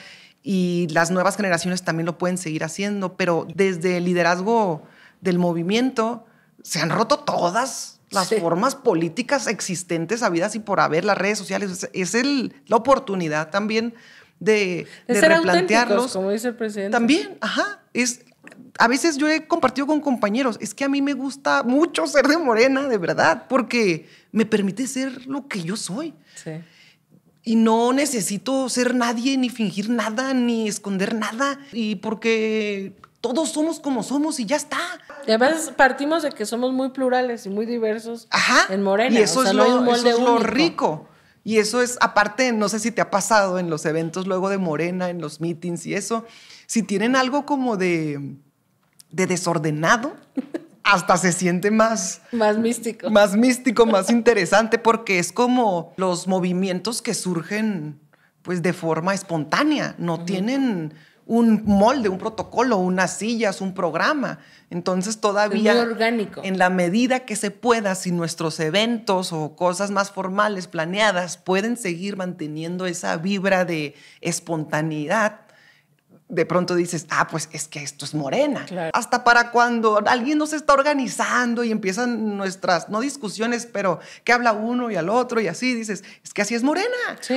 y las nuevas generaciones también lo pueden seguir haciendo, pero desde el liderazgo del movimiento se han roto todas las formas políticas existentes habidas y por haber, las redes sociales, es, el, la oportunidad también de, de, de replantearlos. Como dice el presidente. También, ajá, es a veces yo he compartido con compañeros, es que a mí me gusta mucho ser de morena, de verdad, porque me permite ser lo que yo soy. Sí. Y no necesito ser nadie, ni fingir nada, ni esconder nada. Y porque todos somos como somos y ya está. Y además partimos de que somos muy plurales y muy diversos en Morena. Y eso, es, lo, rico. Y eso es, aparte, no sé si te ha pasado en los eventos luego de Morena, en los meetings y eso, si tienen algo como de, de desordenado, hasta se siente más... Más místico. Más místico, más interesante, porque es como los movimientos que surgen pues de forma espontánea, no tienen un molde, un protocolo, unas sillas, un programa. Entonces todavía... orgánico. En la medida que se pueda, si nuestros eventos o cosas más formales, planeadas, pueden seguir manteniendo esa vibra de espontaneidad, de pronto dices, ah, pues es que esto es morena. Hasta para cuando alguien nos está organizando y empiezan nuestras, no discusiones, pero que habla uno y al otro y así, dices, es que así es morena.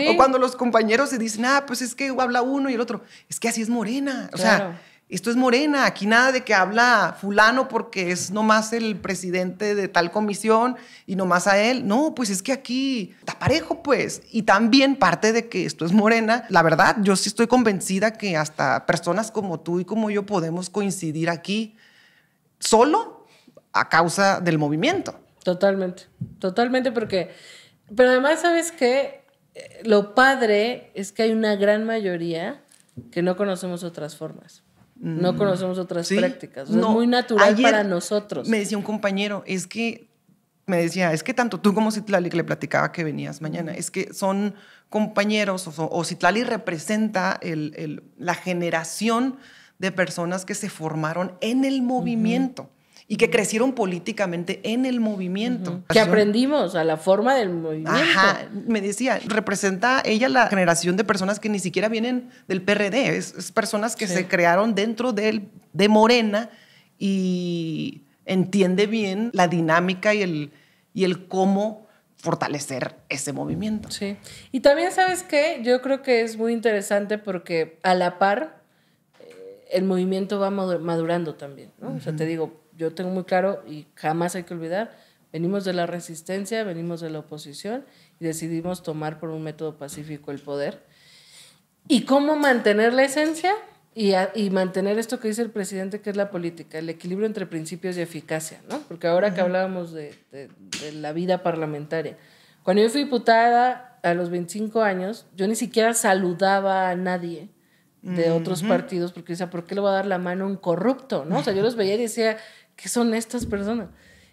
O cuando los compañeros se dicen, ah, pues es que habla uno y el otro, es que así es morena. O sea esto es morena, aquí nada de que habla fulano porque es nomás el presidente de tal comisión y nomás a él. No, pues es que aquí está parejo, pues. Y también parte de que esto es morena, la verdad, yo sí estoy convencida que hasta personas como tú y como yo podemos coincidir aquí solo a causa del movimiento. Totalmente, totalmente porque, pero además sabes que eh, lo padre es que hay una gran mayoría que no conocemos otras formas. No mm. conocemos otras prácticas. es muy natural para nosotros. Me decía un compañero, es que me decía, es que tanto tú como Citlali, que le platicaba que venías mañana, es que son compañeros, o, Citlali representa la generación de personas que se formaron en el movimiento y que crecieron políticamente en el movimiento. Que aprendimos a la forma del movimiento. Ajá, me decía, representa ella la generación de personas que ni siquiera vienen del PRD, es, personas que se crearon dentro del, de Morena y entiende bien la dinámica y el, y el cómo fortalecer ese movimiento. Sí. Y también, ¿sabes qué? Yo creo que es muy interesante porque a la par eh, el movimiento va madurando también, ¿no? O sea, te digo, yo tengo muy claro y jamás hay que olvidar, venimos de la resistencia, venimos de la oposición y decidimos tomar por un método pacífico el poder. ¿Y cómo mantener la esencia? Y, y, mantener esto que dice el presidente, que es la política, el equilibrio entre principios y eficacia, ¿no? Porque ahora que hablábamos de, de, la vida parlamentaria, cuando yo fui diputada a los 25 años, yo ni siquiera saludaba a nadie de otros partidos porque decía, ¿por qué le voy a dar la mano a un corrupto? ¿no? O sea, yo los veía y decía, ¿qué son estas personas?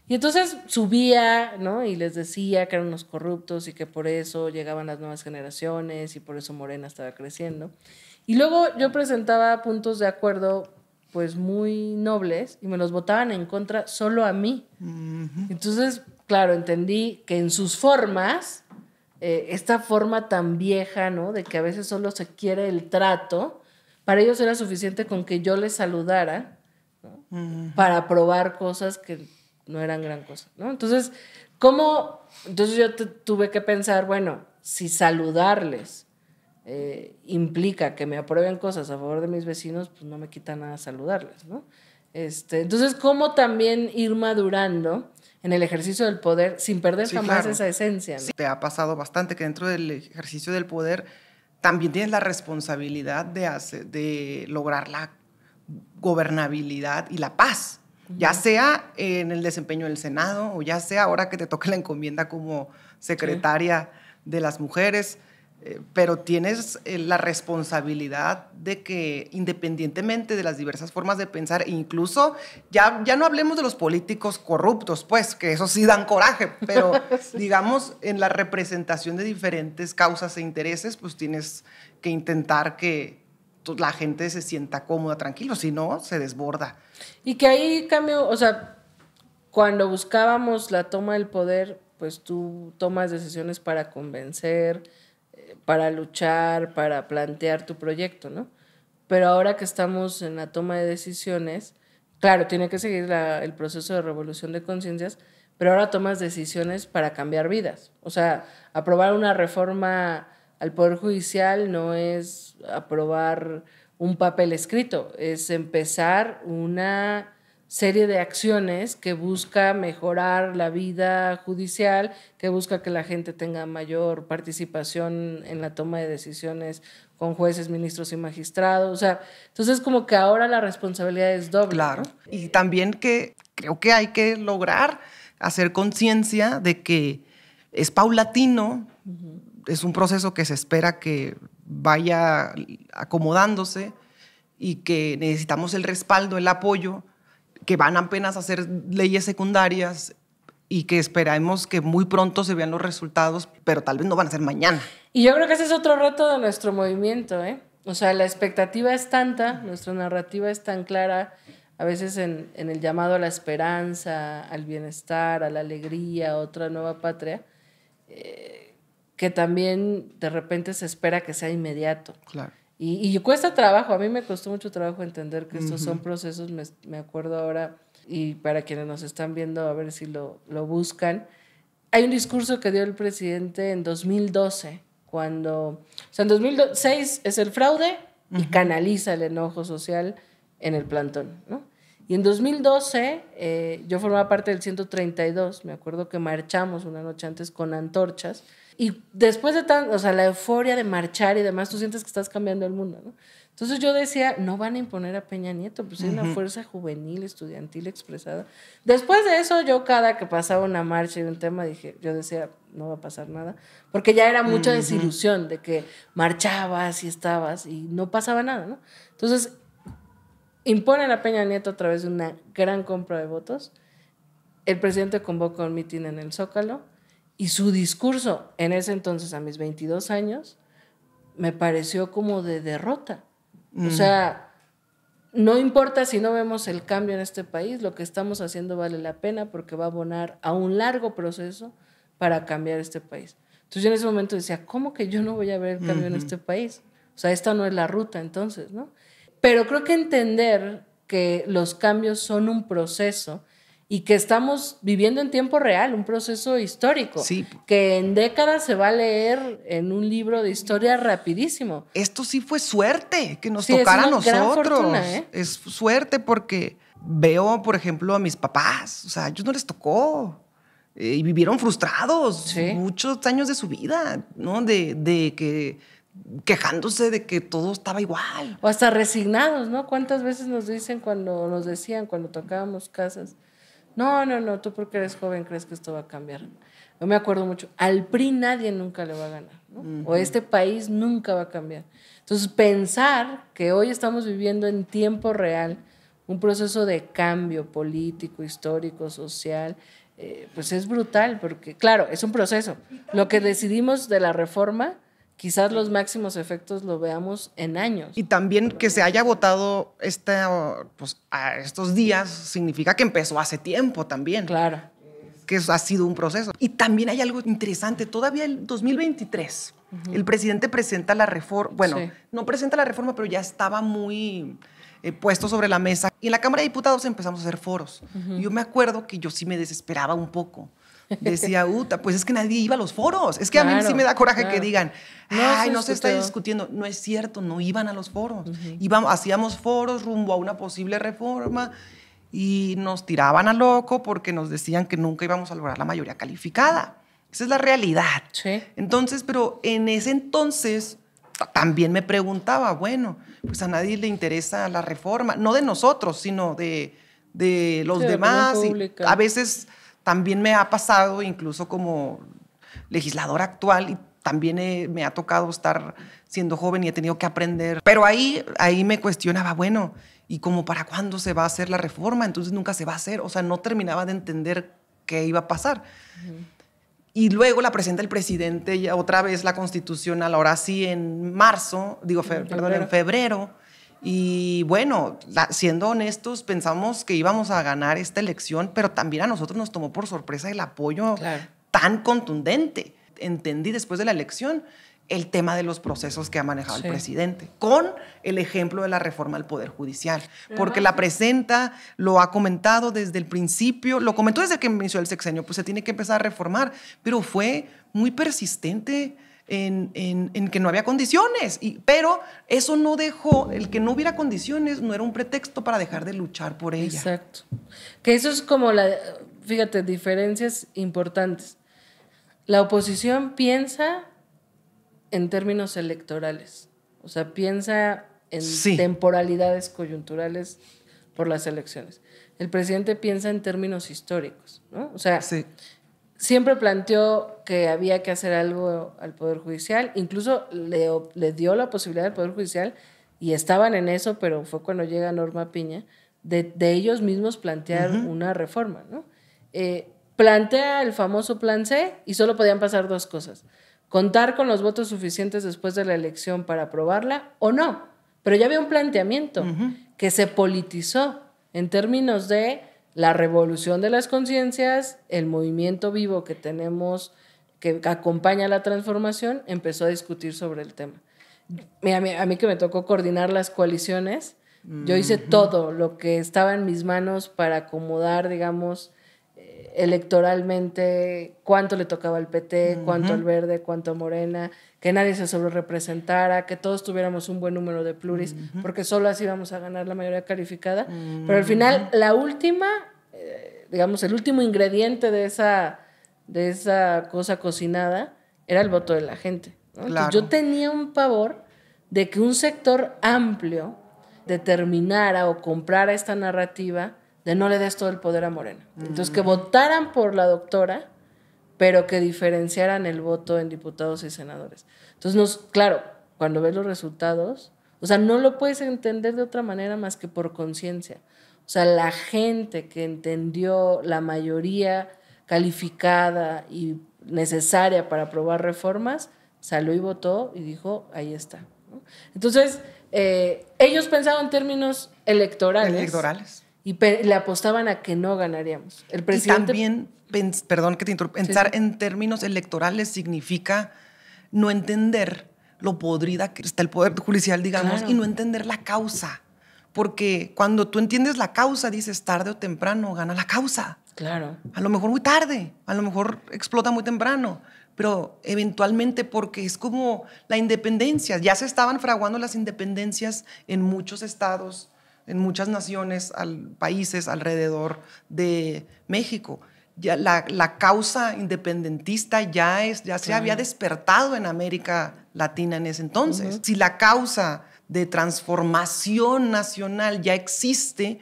Y entonces subía, ¿no? Y les decía que eran unos corruptos y que por eso llegaban las nuevas generaciones y por eso Morena estaba creciendo. Y luego yo presentaba puntos de acuerdo pues muy nobles y me los votaban en contra solo a mí. Entonces, claro, entendí que en sus formas, eh, esta forma tan vieja, ¿no? De que a veces solo se quiere el trato, para ellos era suficiente con que yo les saludara para probar cosas que no eran gran cosa, Entonces, ¿cómo? Entonces yo tuve que pensar, bueno, si saludarles eh, implica que me aprueben cosas a favor de mis vecinos, pues no me quita nada saludarles, ¿no? Este, entonces, ¿cómo también ir madurando en el ejercicio del poder sin perder jamás esa esencia? te ha pasado bastante que dentro del ejercicio del poder también tienes la responsabilidad de, hacer, de lograr la gobernabilidad y la paz, ya sea en el desempeño del Senado o ya sea ahora que te toca la encomienda como secretaria de las mujeres, eh, pero tienes eh, la responsabilidad de que independientemente de las diversas formas de pensar, e incluso ya, ya no hablemos de los políticos corruptos, pues, que eso sí dan coraje, pero digamos, en la representación de diferentes causas e intereses, pues tienes que intentar que, pues, la gente se sienta cómoda, tranquilo, si no, se desborda. Y que ahí cambio, o sea, cuando buscábamos la toma del poder, pues tú tomas decisiones para convencer, eh, para luchar, para plantear tu proyecto, ¿no? Pero ahora que estamos en la toma de decisiones, claro, tiene que seguir el proceso de revolución de conciencias, pero ahora tomas decisiones para cambiar vidas. O sea, aprobar una reforma al Poder Judicial no es aprobar un papel escrito, es empezar una serie de acciones que busca mejorar la vida judicial, que busca que la gente tenga mayor participación en la toma de decisiones con jueces, ministros y magistrados. O sea, entonces como que ahora la responsabilidad es doble. Claro. Y también que creo que hay que lograr hacer conciencia de que es paulatino es un proceso que se espera que vaya acomodándose y que necesitamos el respaldo, el apoyo, que van apenas a ser leyes secundarias y que esperamos que muy pronto se vean los resultados, pero tal vez no van a ser mañana. Y yo creo que ese es otro reto de nuestro movimiento, ¿eh? O sea, la expectativa es tanta, nuestra narrativa es tan clara, a veces en, el llamado a la esperanza, al bienestar, a la alegría, a otra nueva patria, eh, que también de repente se espera que sea inmediato. Y, cuesta trabajo, a mí me costó mucho trabajo entender que estos son procesos, me, acuerdo ahora, y para quienes nos están viendo, a ver si lo, buscan, hay un discurso que dio el presidente en 2012, cuando, o sea, en 2006 es el fraude y canaliza el enojo social en el plantón, ¿no? Y en 2012 eh, yo formaba parte del 132, me acuerdo que marchamos una noche antes con antorchas y después de tanto, o sea, la euforia de marchar y demás, tú sientes que estás cambiando el mundo, ¿no? Entonces yo decía, no van a imponer a Peña Nieto, pues es una fuerza juvenil, estudiantil expresada. Después de eso, yo cada que pasaba una marcha y un tema, dije, yo decía, no va a pasar nada, porque ya era mucha desilusión de que marchabas y estabas y no pasaba nada, ¿no? Entonces, imponen a Peña Nieto a través de una gran compra de votos. El presidente convoca un mitin en el Zócalo y su discurso en ese entonces, a mis 22 años, me pareció como de derrota. O mm. sea, no importa si no vemos el cambio en este país, lo que estamos haciendo vale la pena porque va a abonar a un largo proceso para cambiar este país. Entonces yo en ese momento decía, ¿cómo que yo no voy a ver el cambio en este país? O sea, esta no es la ruta entonces, ¿no? Pero creo que entender que los cambios son un proceso y que estamos viviendo en tiempo real, un proceso histórico, sí. que en décadas se va a leer en un libro de historia rapidísimo. Esto sí fue suerte que nos tocara a nosotros. ¿eh? Es suerte porque veo, por ejemplo, a mis papás, o sea, a ellos no les tocó. Eh, y vivieron frustrados muchos años de su vida, ¿no? De, de que quejándose de que todo estaba igual. O hasta resignados, ¿no? ¿Cuántas veces nos dicen cuando nos decían, cuando tocábamos casas? No, no, no, tú porque eres joven crees que esto va a cambiar. no me acuerdo mucho, al PRI nadie nunca le va a ganar, o este país nunca va a cambiar. Entonces, pensar que hoy estamos viviendo en tiempo real un proceso de cambio político, histórico, social, eh, pues es brutal, porque claro, es un proceso. Lo que decidimos de la reforma quizás los máximos efectos lo veamos en años. Y también que se haya votado este, pues, a estos días significa que empezó hace tiempo también. Claro. Que eso ha sido un proceso. Y también hay algo interesante, todavía en 2023, el presidente presenta la reforma, bueno, no presenta la reforma, pero ya estaba muy... Eh, puesto sobre la mesa. Y en la Cámara de Diputados empezamos a hacer foros. Yo me acuerdo que yo sí me desesperaba un poco, decía Uta, pues es que nadie iba a los foros. Es que a mí sí me da coraje que digan, ay, no, se está discutiendo. No es cierto, no iban a los foros. hacíamos foros rumbo a una posible reforma y nos tiraban a loco porque nos decían que nunca íbamos a lograr la mayoría calificada. Esa es la realidad. Entonces, pero en ese entonces también me preguntaba, bueno, pues a nadie le interesa la reforma, no de nosotros, sino de, de los demás. Y a veces también me ha pasado, incluso como legisladora actual, y también eh, me ha tocado estar siendo joven y he tenido que aprender. Pero ahí, ahí me cuestionaba, bueno, ¿y como para cuándo se va a hacer la reforma? Entonces nunca se va a hacer. O sea, no terminaba de entender qué iba a pasar. Y luego la presenta el presidente y otra vez la constitución, ahora sí en marzo, digo, perdón, en febrero y bueno, siendo honestos, pensamos que íbamos a ganar esta elección, pero también a nosotros nos tomó por sorpresa el apoyo tan contundente. Entendí después de la elección el tema de los procesos que ha manejado el presidente, con el ejemplo de la reforma al Poder Judicial, porque la presenta, lo ha comentado desde el principio, lo comentó desde que inició el sexenio, pues se tiene que empezar a reformar, pero fue muy persistente en, que no había condiciones, y, pero eso no dejó, el que no hubiera condiciones no era un pretexto para dejar de luchar por ella. Exacto. Que eso es como la, fíjate, diferencias importantes. La oposición piensa en términos electorales, o sea, piensa en temporalidades coyunturales por las elecciones. El presidente piensa en términos históricos, ¿no? O sea, sí siempre planteó que había que hacer algo al Poder Judicial, incluso le, dio la posibilidad al Poder Judicial, y estaban en eso, pero fue cuando llega Norma Piña, de, ellos mismos plantear una reforma, ¿no? Eh, plantea el famoso plan C y solo podían pasar dos cosas, contar con los votos suficientes después de la elección para aprobarla o no, pero ya había un planteamiento que se politizó en términos de la revolución de las conciencias, el movimiento vivo que tenemos, que acompaña la transformación, empezó a discutir sobre el tema. A mí, a mí que me tocó coordinar las coaliciones, yo hice todo lo que estaba en mis manos para acomodar, digamos, electoralmente cuánto le tocaba al PT, cuánto al verde, cuánto a Morena, que nadie se sobrerepresentara, que todos tuviéramos un buen número de pluris, porque solo así vamos a ganar la mayoría calificada. Pero al final, la última, eh, digamos, el último ingrediente de esa, de esa cosa cocinada era el voto de la gente. yo tenía un pavor de que un sector amplio determinara o comprara esta narrativa de no le des todo el poder a Morena. Entonces, que mm. votaran por la doctora, pero que diferenciaran el voto en diputados y senadores. Entonces, claro, cuando ves los resultados, o sea, no lo puedes entender de otra manera más que por conciencia. O sea, la gente que entendió la mayoría calificada y necesaria para aprobar reformas, salió y votó y dijo, ahí está. Entonces, eh, ellos pensaban en términos electorales. Electorales y le apostaban a que no ganaríamos. El presidente... Y también, perdón que te interrumpa, pensar en términos electorales significa no entender lo podrida que está el Poder Judicial, digamos, y no entender la causa. Porque cuando tú entiendes la causa, dices tarde o temprano, gana la causa. Claro. A lo mejor muy tarde, a lo mejor explota muy temprano, pero eventualmente porque es como la independencia. Ya se estaban fraguando las independencias en muchos estados en muchas naciones, al, países alrededor de México. Ya la, causa independentista ya, se había despertado en América Latina en ese entonces. Si la causa de transformación nacional ya existe,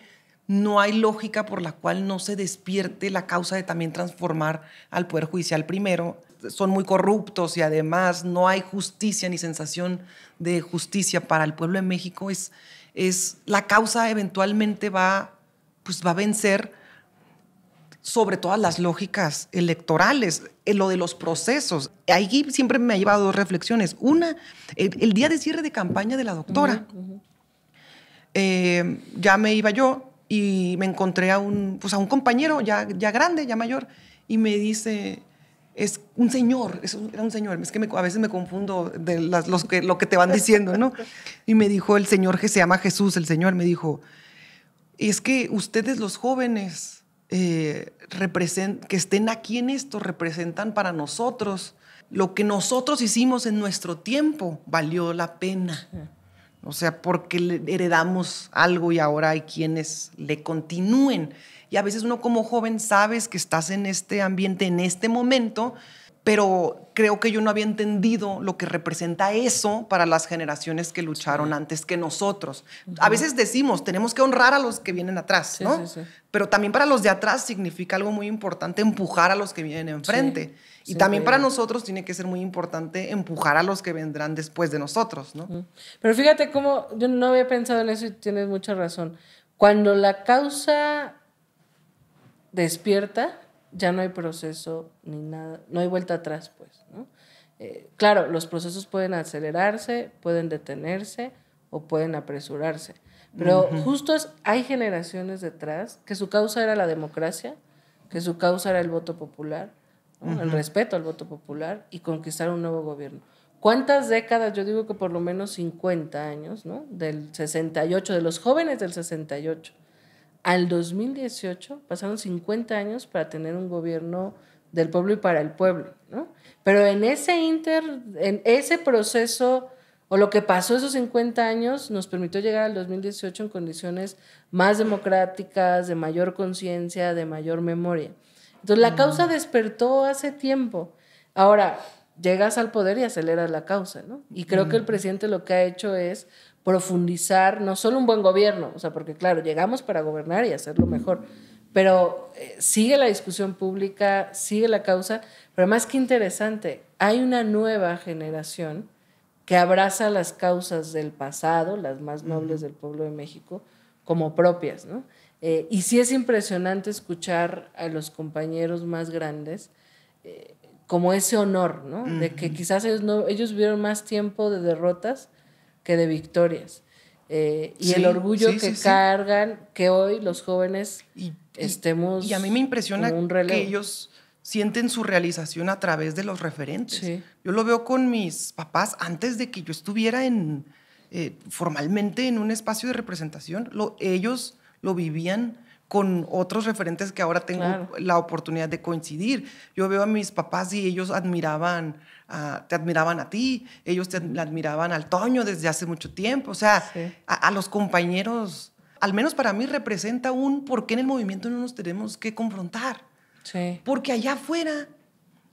no hay lógica por la cual no se despierte la causa de también transformar al Poder Judicial primero. Son muy corruptos y además no hay justicia ni sensación de justicia para el pueblo de México. Es, es la causa eventualmente va, pues va a vencer sobre todas las lógicas electorales, eh, lo de los procesos. Ahí siempre me ha llevado dos reflexiones. Una, el, día de cierre de campaña de la doctora. Eh, ya me iba yo y me encontré a un, pues a un compañero ya, ya grande, ya mayor, y me dice, es un señor, era un señor, es que a veces me confundo de las, los que, lo que te van diciendo, ¿no? Y me dijo el señor que se llama Jesús, el señor me dijo, es que ustedes los jóvenes eh, que estén aquí en esto representan para nosotros lo que nosotros hicimos en nuestro tiempo valió la pena. O sea, porque heredamos algo y ahora hay quienes le continúen. Y a veces uno como joven sabes que estás en este ambiente, en este momento, pero creo que yo no había entendido lo que representa eso para las generaciones que lucharon antes que nosotros. A veces decimos, tenemos que honrar a los que vienen atrás, sí, ¿no? Sí, pero también para los de atrás significa algo muy importante empujar a los que vienen enfrente. y también para nosotros tiene que ser muy importante empujar a los que vendrán después de nosotros, ¿no? Pero fíjate cómo yo no había pensado en eso y tienes mucha razón. Cuando la causa despierta, ya no hay proceso ni nada, no hay vuelta atrás, pues, eh, claro, los procesos pueden acelerarse, pueden detenerse o pueden apresurarse, pero justo hay generaciones detrás que su causa era la democracia, que su causa era el voto popular, el respeto al voto popular y conquistar un nuevo gobierno. ¿Cuántas décadas? Yo digo que por lo menos 50 años, ¿no? Del 68, de los jóvenes del 68, al 2018 pasaron 50 años para tener un gobierno del pueblo y para el pueblo, ¿no? Pero en ese inter, en ese proceso o lo que pasó esos 50 años nos permitió llegar al 2018 en condiciones más democráticas, de mayor conciencia, de mayor memoria. Entonces la mm. causa despertó hace tiempo. Ahora llegas al poder y aceleras la causa, ¿no? Y creo que el mm. presidente lo que ha hecho es profundizar no solo un buen gobierno, o sea, porque claro, llegamos para gobernar y hacerlo mejor, pero eh, sigue la discusión pública, sigue la causa, pero más que interesante, hay una nueva generación que abraza las causas del pasado, las más nobles del pueblo de México, como propias, ¿no? Eh, y sí es impresionante escuchar a los compañeros más grandes eh, como ese honor, ¿no? De que quizás ellos, ellos vieron más tiempo de derrotas, de victorias. Eh, y el orgullo que cargan, que hoy los jóvenes y, estemos... Y, a mí me impresiona que ellos sienten su realización a través de los referentes. Yo lo veo con mis papás antes de que yo estuviera en, eh, formalmente en un espacio de representación. ellos lo vivían con otros referentes que ahora tengo la oportunidad de coincidir. Yo veo a mis papás y ellos admiraban, ah, te admiraban a ti, ellos te admiraban al Toño desde hace mucho tiempo, o sea, a, los compañeros, al menos para mí representa un por qué en el movimiento no nos tenemos que confrontar. Porque allá afuera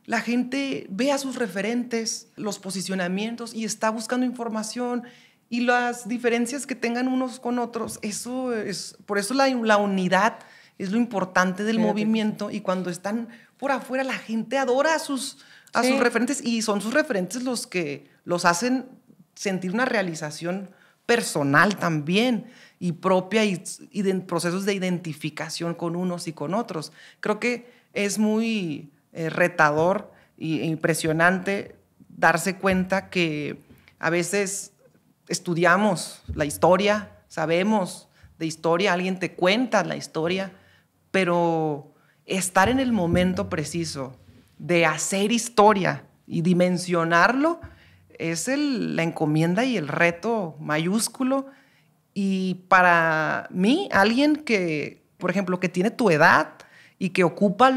la gente ve a sus referentes, los posicionamientos y está buscando información y las diferencias que tengan unos con otros, eso es, por eso la, la unidad es lo importante del movimiento y cuando están por afuera la gente adora a sus, a sus referentes y son sus referentes los que los hacen sentir una realización personal también y propia y, y procesos de identificación con unos y con otros. Creo que es muy eh, retador e impresionante darse cuenta que a veces estudiamos la historia, sabemos de historia, alguien te cuenta la historia, pero estar en el momento preciso de hacer historia y dimensionarlo es la encomienda y el reto mayúsculo. Y para mí, alguien que, por ejemplo, que tiene tu edad y que ocupa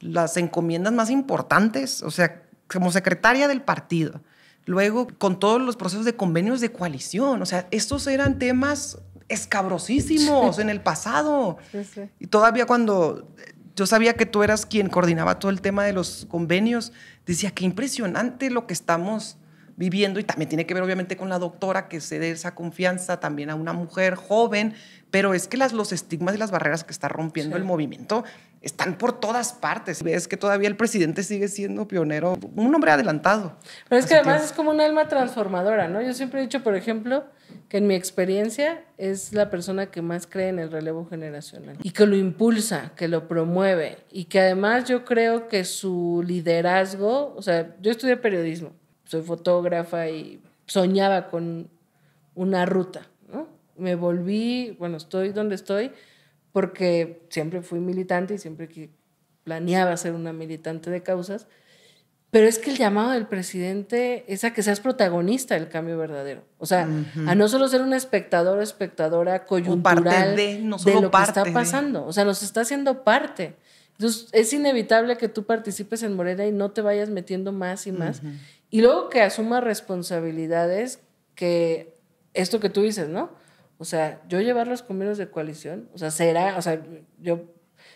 las encomiendas más importantes, o sea, como secretaria del partido, Luego, con todos los procesos de convenios de coalición, o sea, estos eran temas escabrosísimos en el pasado. Y todavía cuando eh, yo sabía que tú eras quien coordinaba todo el tema de los convenios, decía, qué impresionante lo que estamos viviendo y también tiene que ver obviamente con la doctora que se dé esa confianza también a una mujer joven, pero es que las, los estigmas y las barreras que está rompiendo el movimiento están por todas partes. Ves que todavía el presidente sigue siendo pionero, un hombre adelantado. Pero es que además es como un alma transformadora, ¿no? Yo siempre he dicho, por ejemplo, que en mi experiencia es la persona que más cree en el relevo generacional y que lo impulsa, que lo promueve y que además yo creo que su liderazgo, o sea, yo estudié periodismo, soy fotógrafa y soñaba con una ruta, ¿no? Me volví, bueno, estoy donde estoy porque siempre fui militante y siempre que planeaba ser una militante de causas, pero es que el llamado del presidente es a que seas protagonista del cambio verdadero. O sea, a no solo ser un espectador o espectadora coyuntural de, no solo de, lo que está pasando. O sea, nos está haciendo parte. Entonces, es inevitable que tú participes en Morena y no te vayas metiendo más y más. Y luego que asumas responsabilidades que esto que tú dices, ¿no? O sea, yo llevar los convenios de coalición, o sea, será, o sea, yo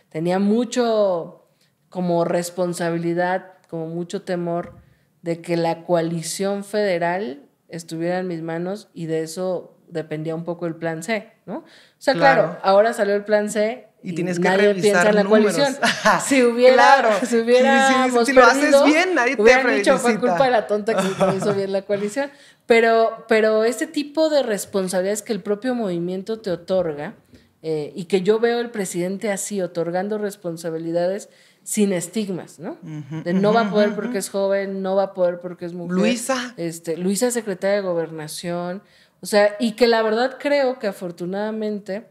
tenía mucho como responsabilidad, como mucho temor de que la coalición federal estuviera en mis manos y de eso dependía un poco el plan C, ¿no? O sea, claro, claro ahora salió el plan C, y tienes que revisar la Coalición. si hubiera, claro. si hubiera si, lo haces bien, nadie te ha dicho fue culpa de la tonta que hizo bien la coalición. Pero, pero este tipo de responsabilidades que el propio movimiento te otorga eh, y que yo veo el presidente así otorgando responsabilidades sin estigmas, ¿no? de no va a poder porque es joven, no va a poder porque es mujer. Luisa. Este, Luisa, secretaria de gobernación. O sea, y que la verdad creo que afortunadamente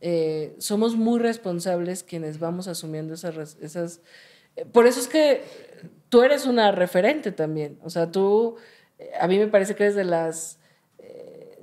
eh, somos muy responsables quienes vamos asumiendo esas... esas eh, por eso es que tú eres una referente también. O sea, tú, eh, a mí me parece que eres de las,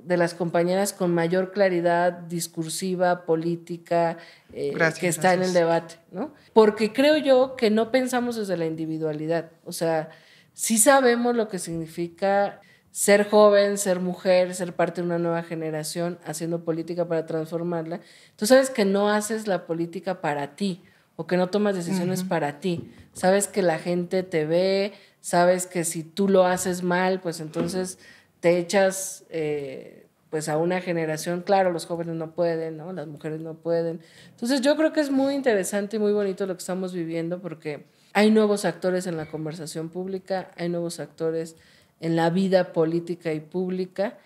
de las compañeras con mayor claridad discursiva, política, que está en el debate, ¿no? Porque creo yo que no pensamos desde la individualidad. O sea, sí sabemos lo que significa ser joven, ser mujer, ser parte de una nueva generación, haciendo política para transformarla, tú sabes que no haces la política para ti o que no tomas decisiones para ti. Sabes que la gente te ve, sabes que si tú lo haces mal, pues entonces te echas eh, pues a una generación, claro, los jóvenes no pueden, las mujeres no pueden. Entonces yo creo que es muy interesante y muy bonito lo que estamos viviendo porque hay nuevos actores en la conversación pública, hay nuevos actores en la vida política y pública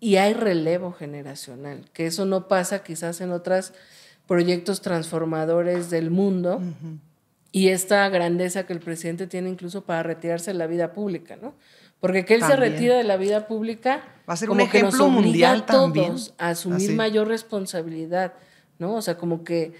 y hay relevo generacional, que eso no pasa quizás en otros proyectos transformadores del mundo y esta grandeza que el presidente tiene incluso para retirarse de la vida pública, ¿no? Porque que él se retira de la vida pública va a ser como ejemplo que nos mundial a todos también. a asumir mayor responsabilidad, ¿no? O sea, como que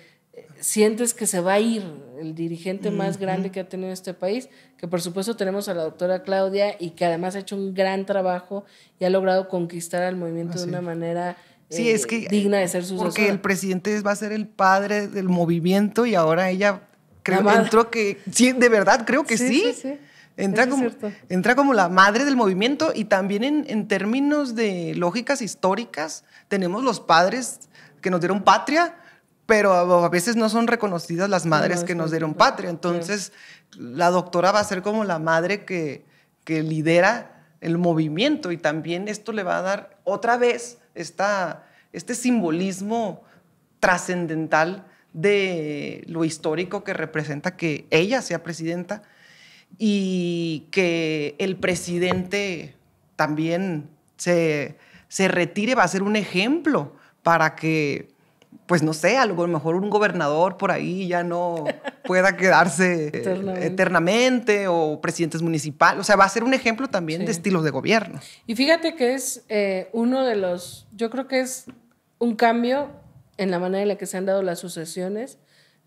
sientes que se va a ir el dirigente más grande que ha tenido este país, que por supuesto tenemos a la doctora Claudia y que además ha hecho un gran trabajo y ha logrado conquistar al movimiento de una manera sí, eh, es que, digna de ser sucesora. Porque el presidente va a ser el padre del movimiento y ahora ella creo, entró que, sí, de verdad creo que sí. Entra como, entra como, la madre del movimiento y también en, en, términos de lógicas históricas, tenemos los padres que nos dieron patria, pero a veces no son reconocidas las madres que nos dieron patria. Entonces, la doctora va a ser como la madre que, lidera el movimiento y también esto le va a dar otra vez esta, este simbolismo trascendental de lo histórico que representa que ella sea presidenta y que el presidente también se, se retire, va a ser un ejemplo para que pues no sé, a lo mejor un gobernador por ahí ya no pueda quedarse eternamente. o presidentes municipales. O sea, va a ser un ejemplo también de estilos de gobierno. Y fíjate que es eh, uno de los, yo creo que es un cambio en la manera en la que se han dado las sucesiones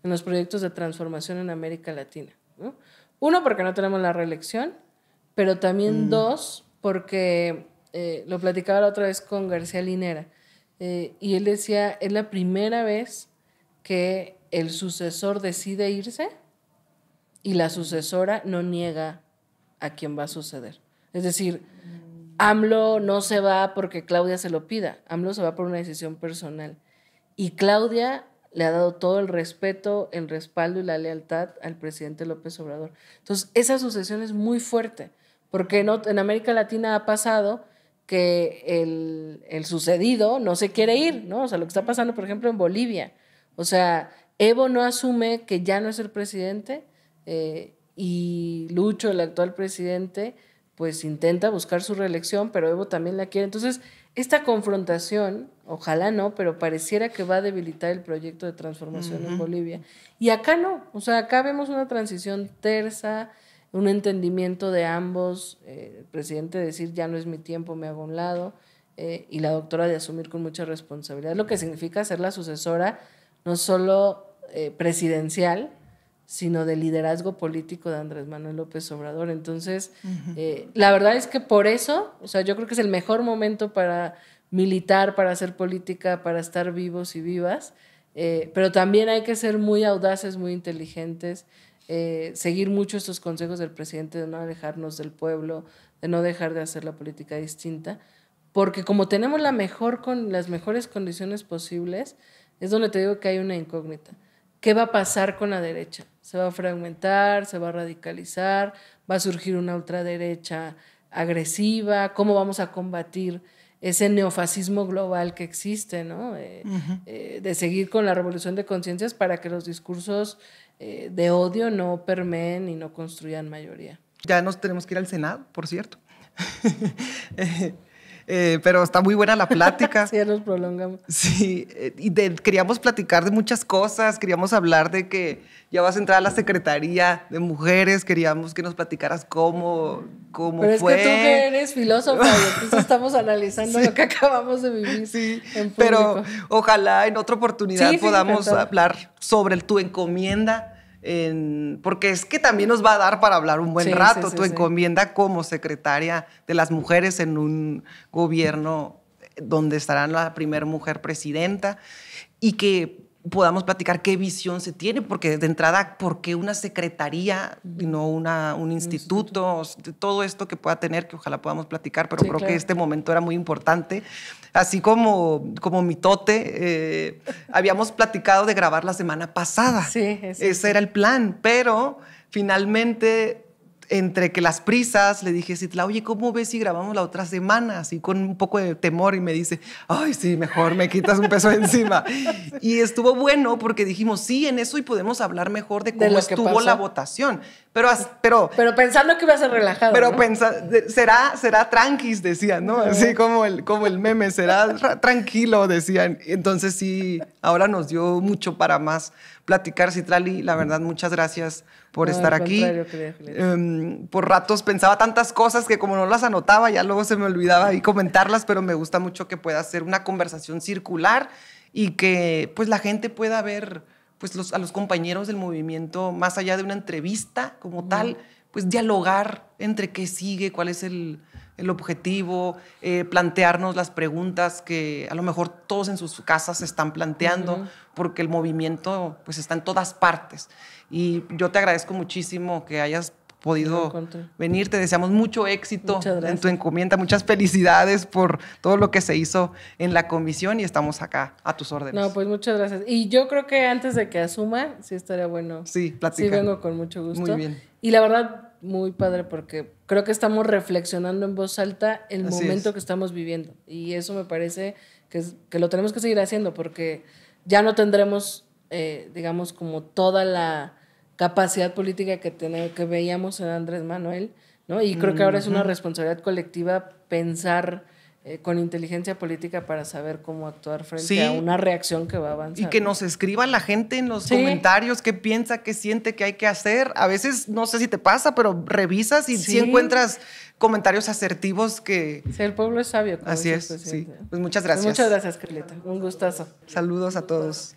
en los proyectos de transformación en América Latina. Uno, porque no tenemos la reelección, pero también mm. dos, porque eh, lo platicaba la otra vez con García Linera eh, y él decía, es la primera vez que el sucesor decide irse y la sucesora no niega a quien va a suceder. Es decir, AMLO no se va porque Claudia se lo pida, AMLO se va por una decisión personal. Y Claudia le ha dado todo el respeto, el respaldo y la lealtad al presidente López Obrador. Entonces, esa sucesión es muy fuerte, porque en América Latina ha pasado que el, sucedido no se quiere ir, ¿no? O sea, lo que está pasando, por ejemplo, en Bolivia. O sea, Evo no asume que ya no es el presidente eh, y Lucho, el actual presidente, pues intenta buscar su reelección, pero Evo también la quiere. Entonces, esta confrontación, ojalá no, pero pareciera que va a debilitar el proyecto de transformación en Bolivia. Y acá no, o sea, acá vemos una transición tersa, un entendimiento de ambos, el eh, presidente decir ya no es mi tiempo, me hago a un lado, eh, y la doctora de asumir con mucha responsabilidad, lo que significa ser la sucesora no solo eh, presidencial, sino de liderazgo político de Andrés Manuel López Obrador. Entonces, la verdad es que por eso, o sea, yo creo que es el mejor momento para militar, para hacer política, para estar vivos y vivas, pero también hay que ser muy audaces, muy inteligentes. Eh, seguir mucho estos consejos del presidente de no alejarnos del pueblo, de no dejar de hacer la política distinta, porque como tenemos la mejor con las mejores condiciones posibles, es donde te digo que hay una incógnita. ¿Qué va a pasar con la derecha? ¿Se va a fragmentar? ¿Se va a radicalizar? ¿Va a surgir una ultraderecha agresiva? ¿Cómo vamos a combatir ese neofascismo global que existe, ¿no? Eh, eh, de seguir con la revolución de conciencias para que los discursos eh, de odio no permeen y no construyan mayoría. Ya nos tenemos que ir al Senado, por cierto. Eh, eh, pero está muy buena la plática. sí, nos prolongamos. Sí, eh, y queríamos platicar de muchas cosas, queríamos hablar de que ya vas a entrar a la Secretaría de Mujeres, queríamos que nos platicaras cómo, cómo fue. Pero es que tú eres filósofa y estamos analizando lo que acabamos de vivir. Sí, en pero ojalá en otra oportunidad podamos hablar sobre el, tu encomienda porque es que también nos va a dar para hablar un buen rato tu encomienda como secretaria de las mujeres en un gobierno eh, donde estará la primera mujer presidenta y que podamos platicar qué visión se tiene, porque de entrada, ¿por qué una secretaría y no una, un instituto? Todo esto que pueda tener, que ojalá podamos platicar, pero creo que este momento era muy importante así como, como mitote, eh, habíamos platicado de grabar la semana pasada. Sí, Ese era el plan, pero finalmente entre que las prisas, le dije la oye, ¿cómo ves si grabamos la otra semana? Así con un poco de temor y me dice, ay, sí, mejor me quitas un peso encima. Y estuvo bueno porque dijimos, sí, en eso y podemos hablar mejor de cómo estuvo la votación. Pero, pero, pero pensando que iba a ser relajado. Pero será, será tranquis, decían, ¿no? Así como el, como el meme, será tranquilo, decían. Entonces sí, ahora nos dio mucho para más, platicar, Citrali. La verdad, muchas gracias por estar aquí. Em, por ratos pensaba tantas cosas que como no las anotaba, ya luego se me olvidaba y comentarlas, pero me gusta mucho que pueda ser una conversación circular y que pues la gente pueda ver pues a los compañeros del movimiento más allá de una entrevista como tal, pues dialogar entre qué sigue, cuál es el, el objetivo, eh, plantearnos las preguntas que a lo mejor todos en sus casas se están planteando, porque el movimiento pues está en todas partes. Y yo te agradezco muchísimo que hayas podido venir. Te deseamos mucho éxito en tu encomienda. Muchas felicidades por todo lo que se hizo en la comisión y estamos acá a tus órdenes. No, pues muchas gracias. Y yo creo que antes de que asuma, sí estaría bueno. Sí, platicar. Sí, vengo con mucho gusto. Muy bien. Y la verdad, muy padre porque creo que estamos reflexionando en voz alta el momento que estamos viviendo. Y eso me parece que, que, lo tenemos que seguir haciendo porque ya no tendremos, eh, digamos, como toda la capacidad política que, que veíamos en Andrés Manuel, ¿no? Y creo que ahora es una responsabilidad colectiva pensar eh, con inteligencia política para saber cómo actuar frente a una reacción que va a Y que nos escriba la gente en los comentarios qué piensa, qué siente, qué hay que hacer. A veces, no sé si te pasa, pero revisas y si encuentras comentarios asertivos que... Sí, el pueblo es sabio. Así es, pues muchas gracias. muchas gracias, Carlita. Un gustazo. Saludos a todos.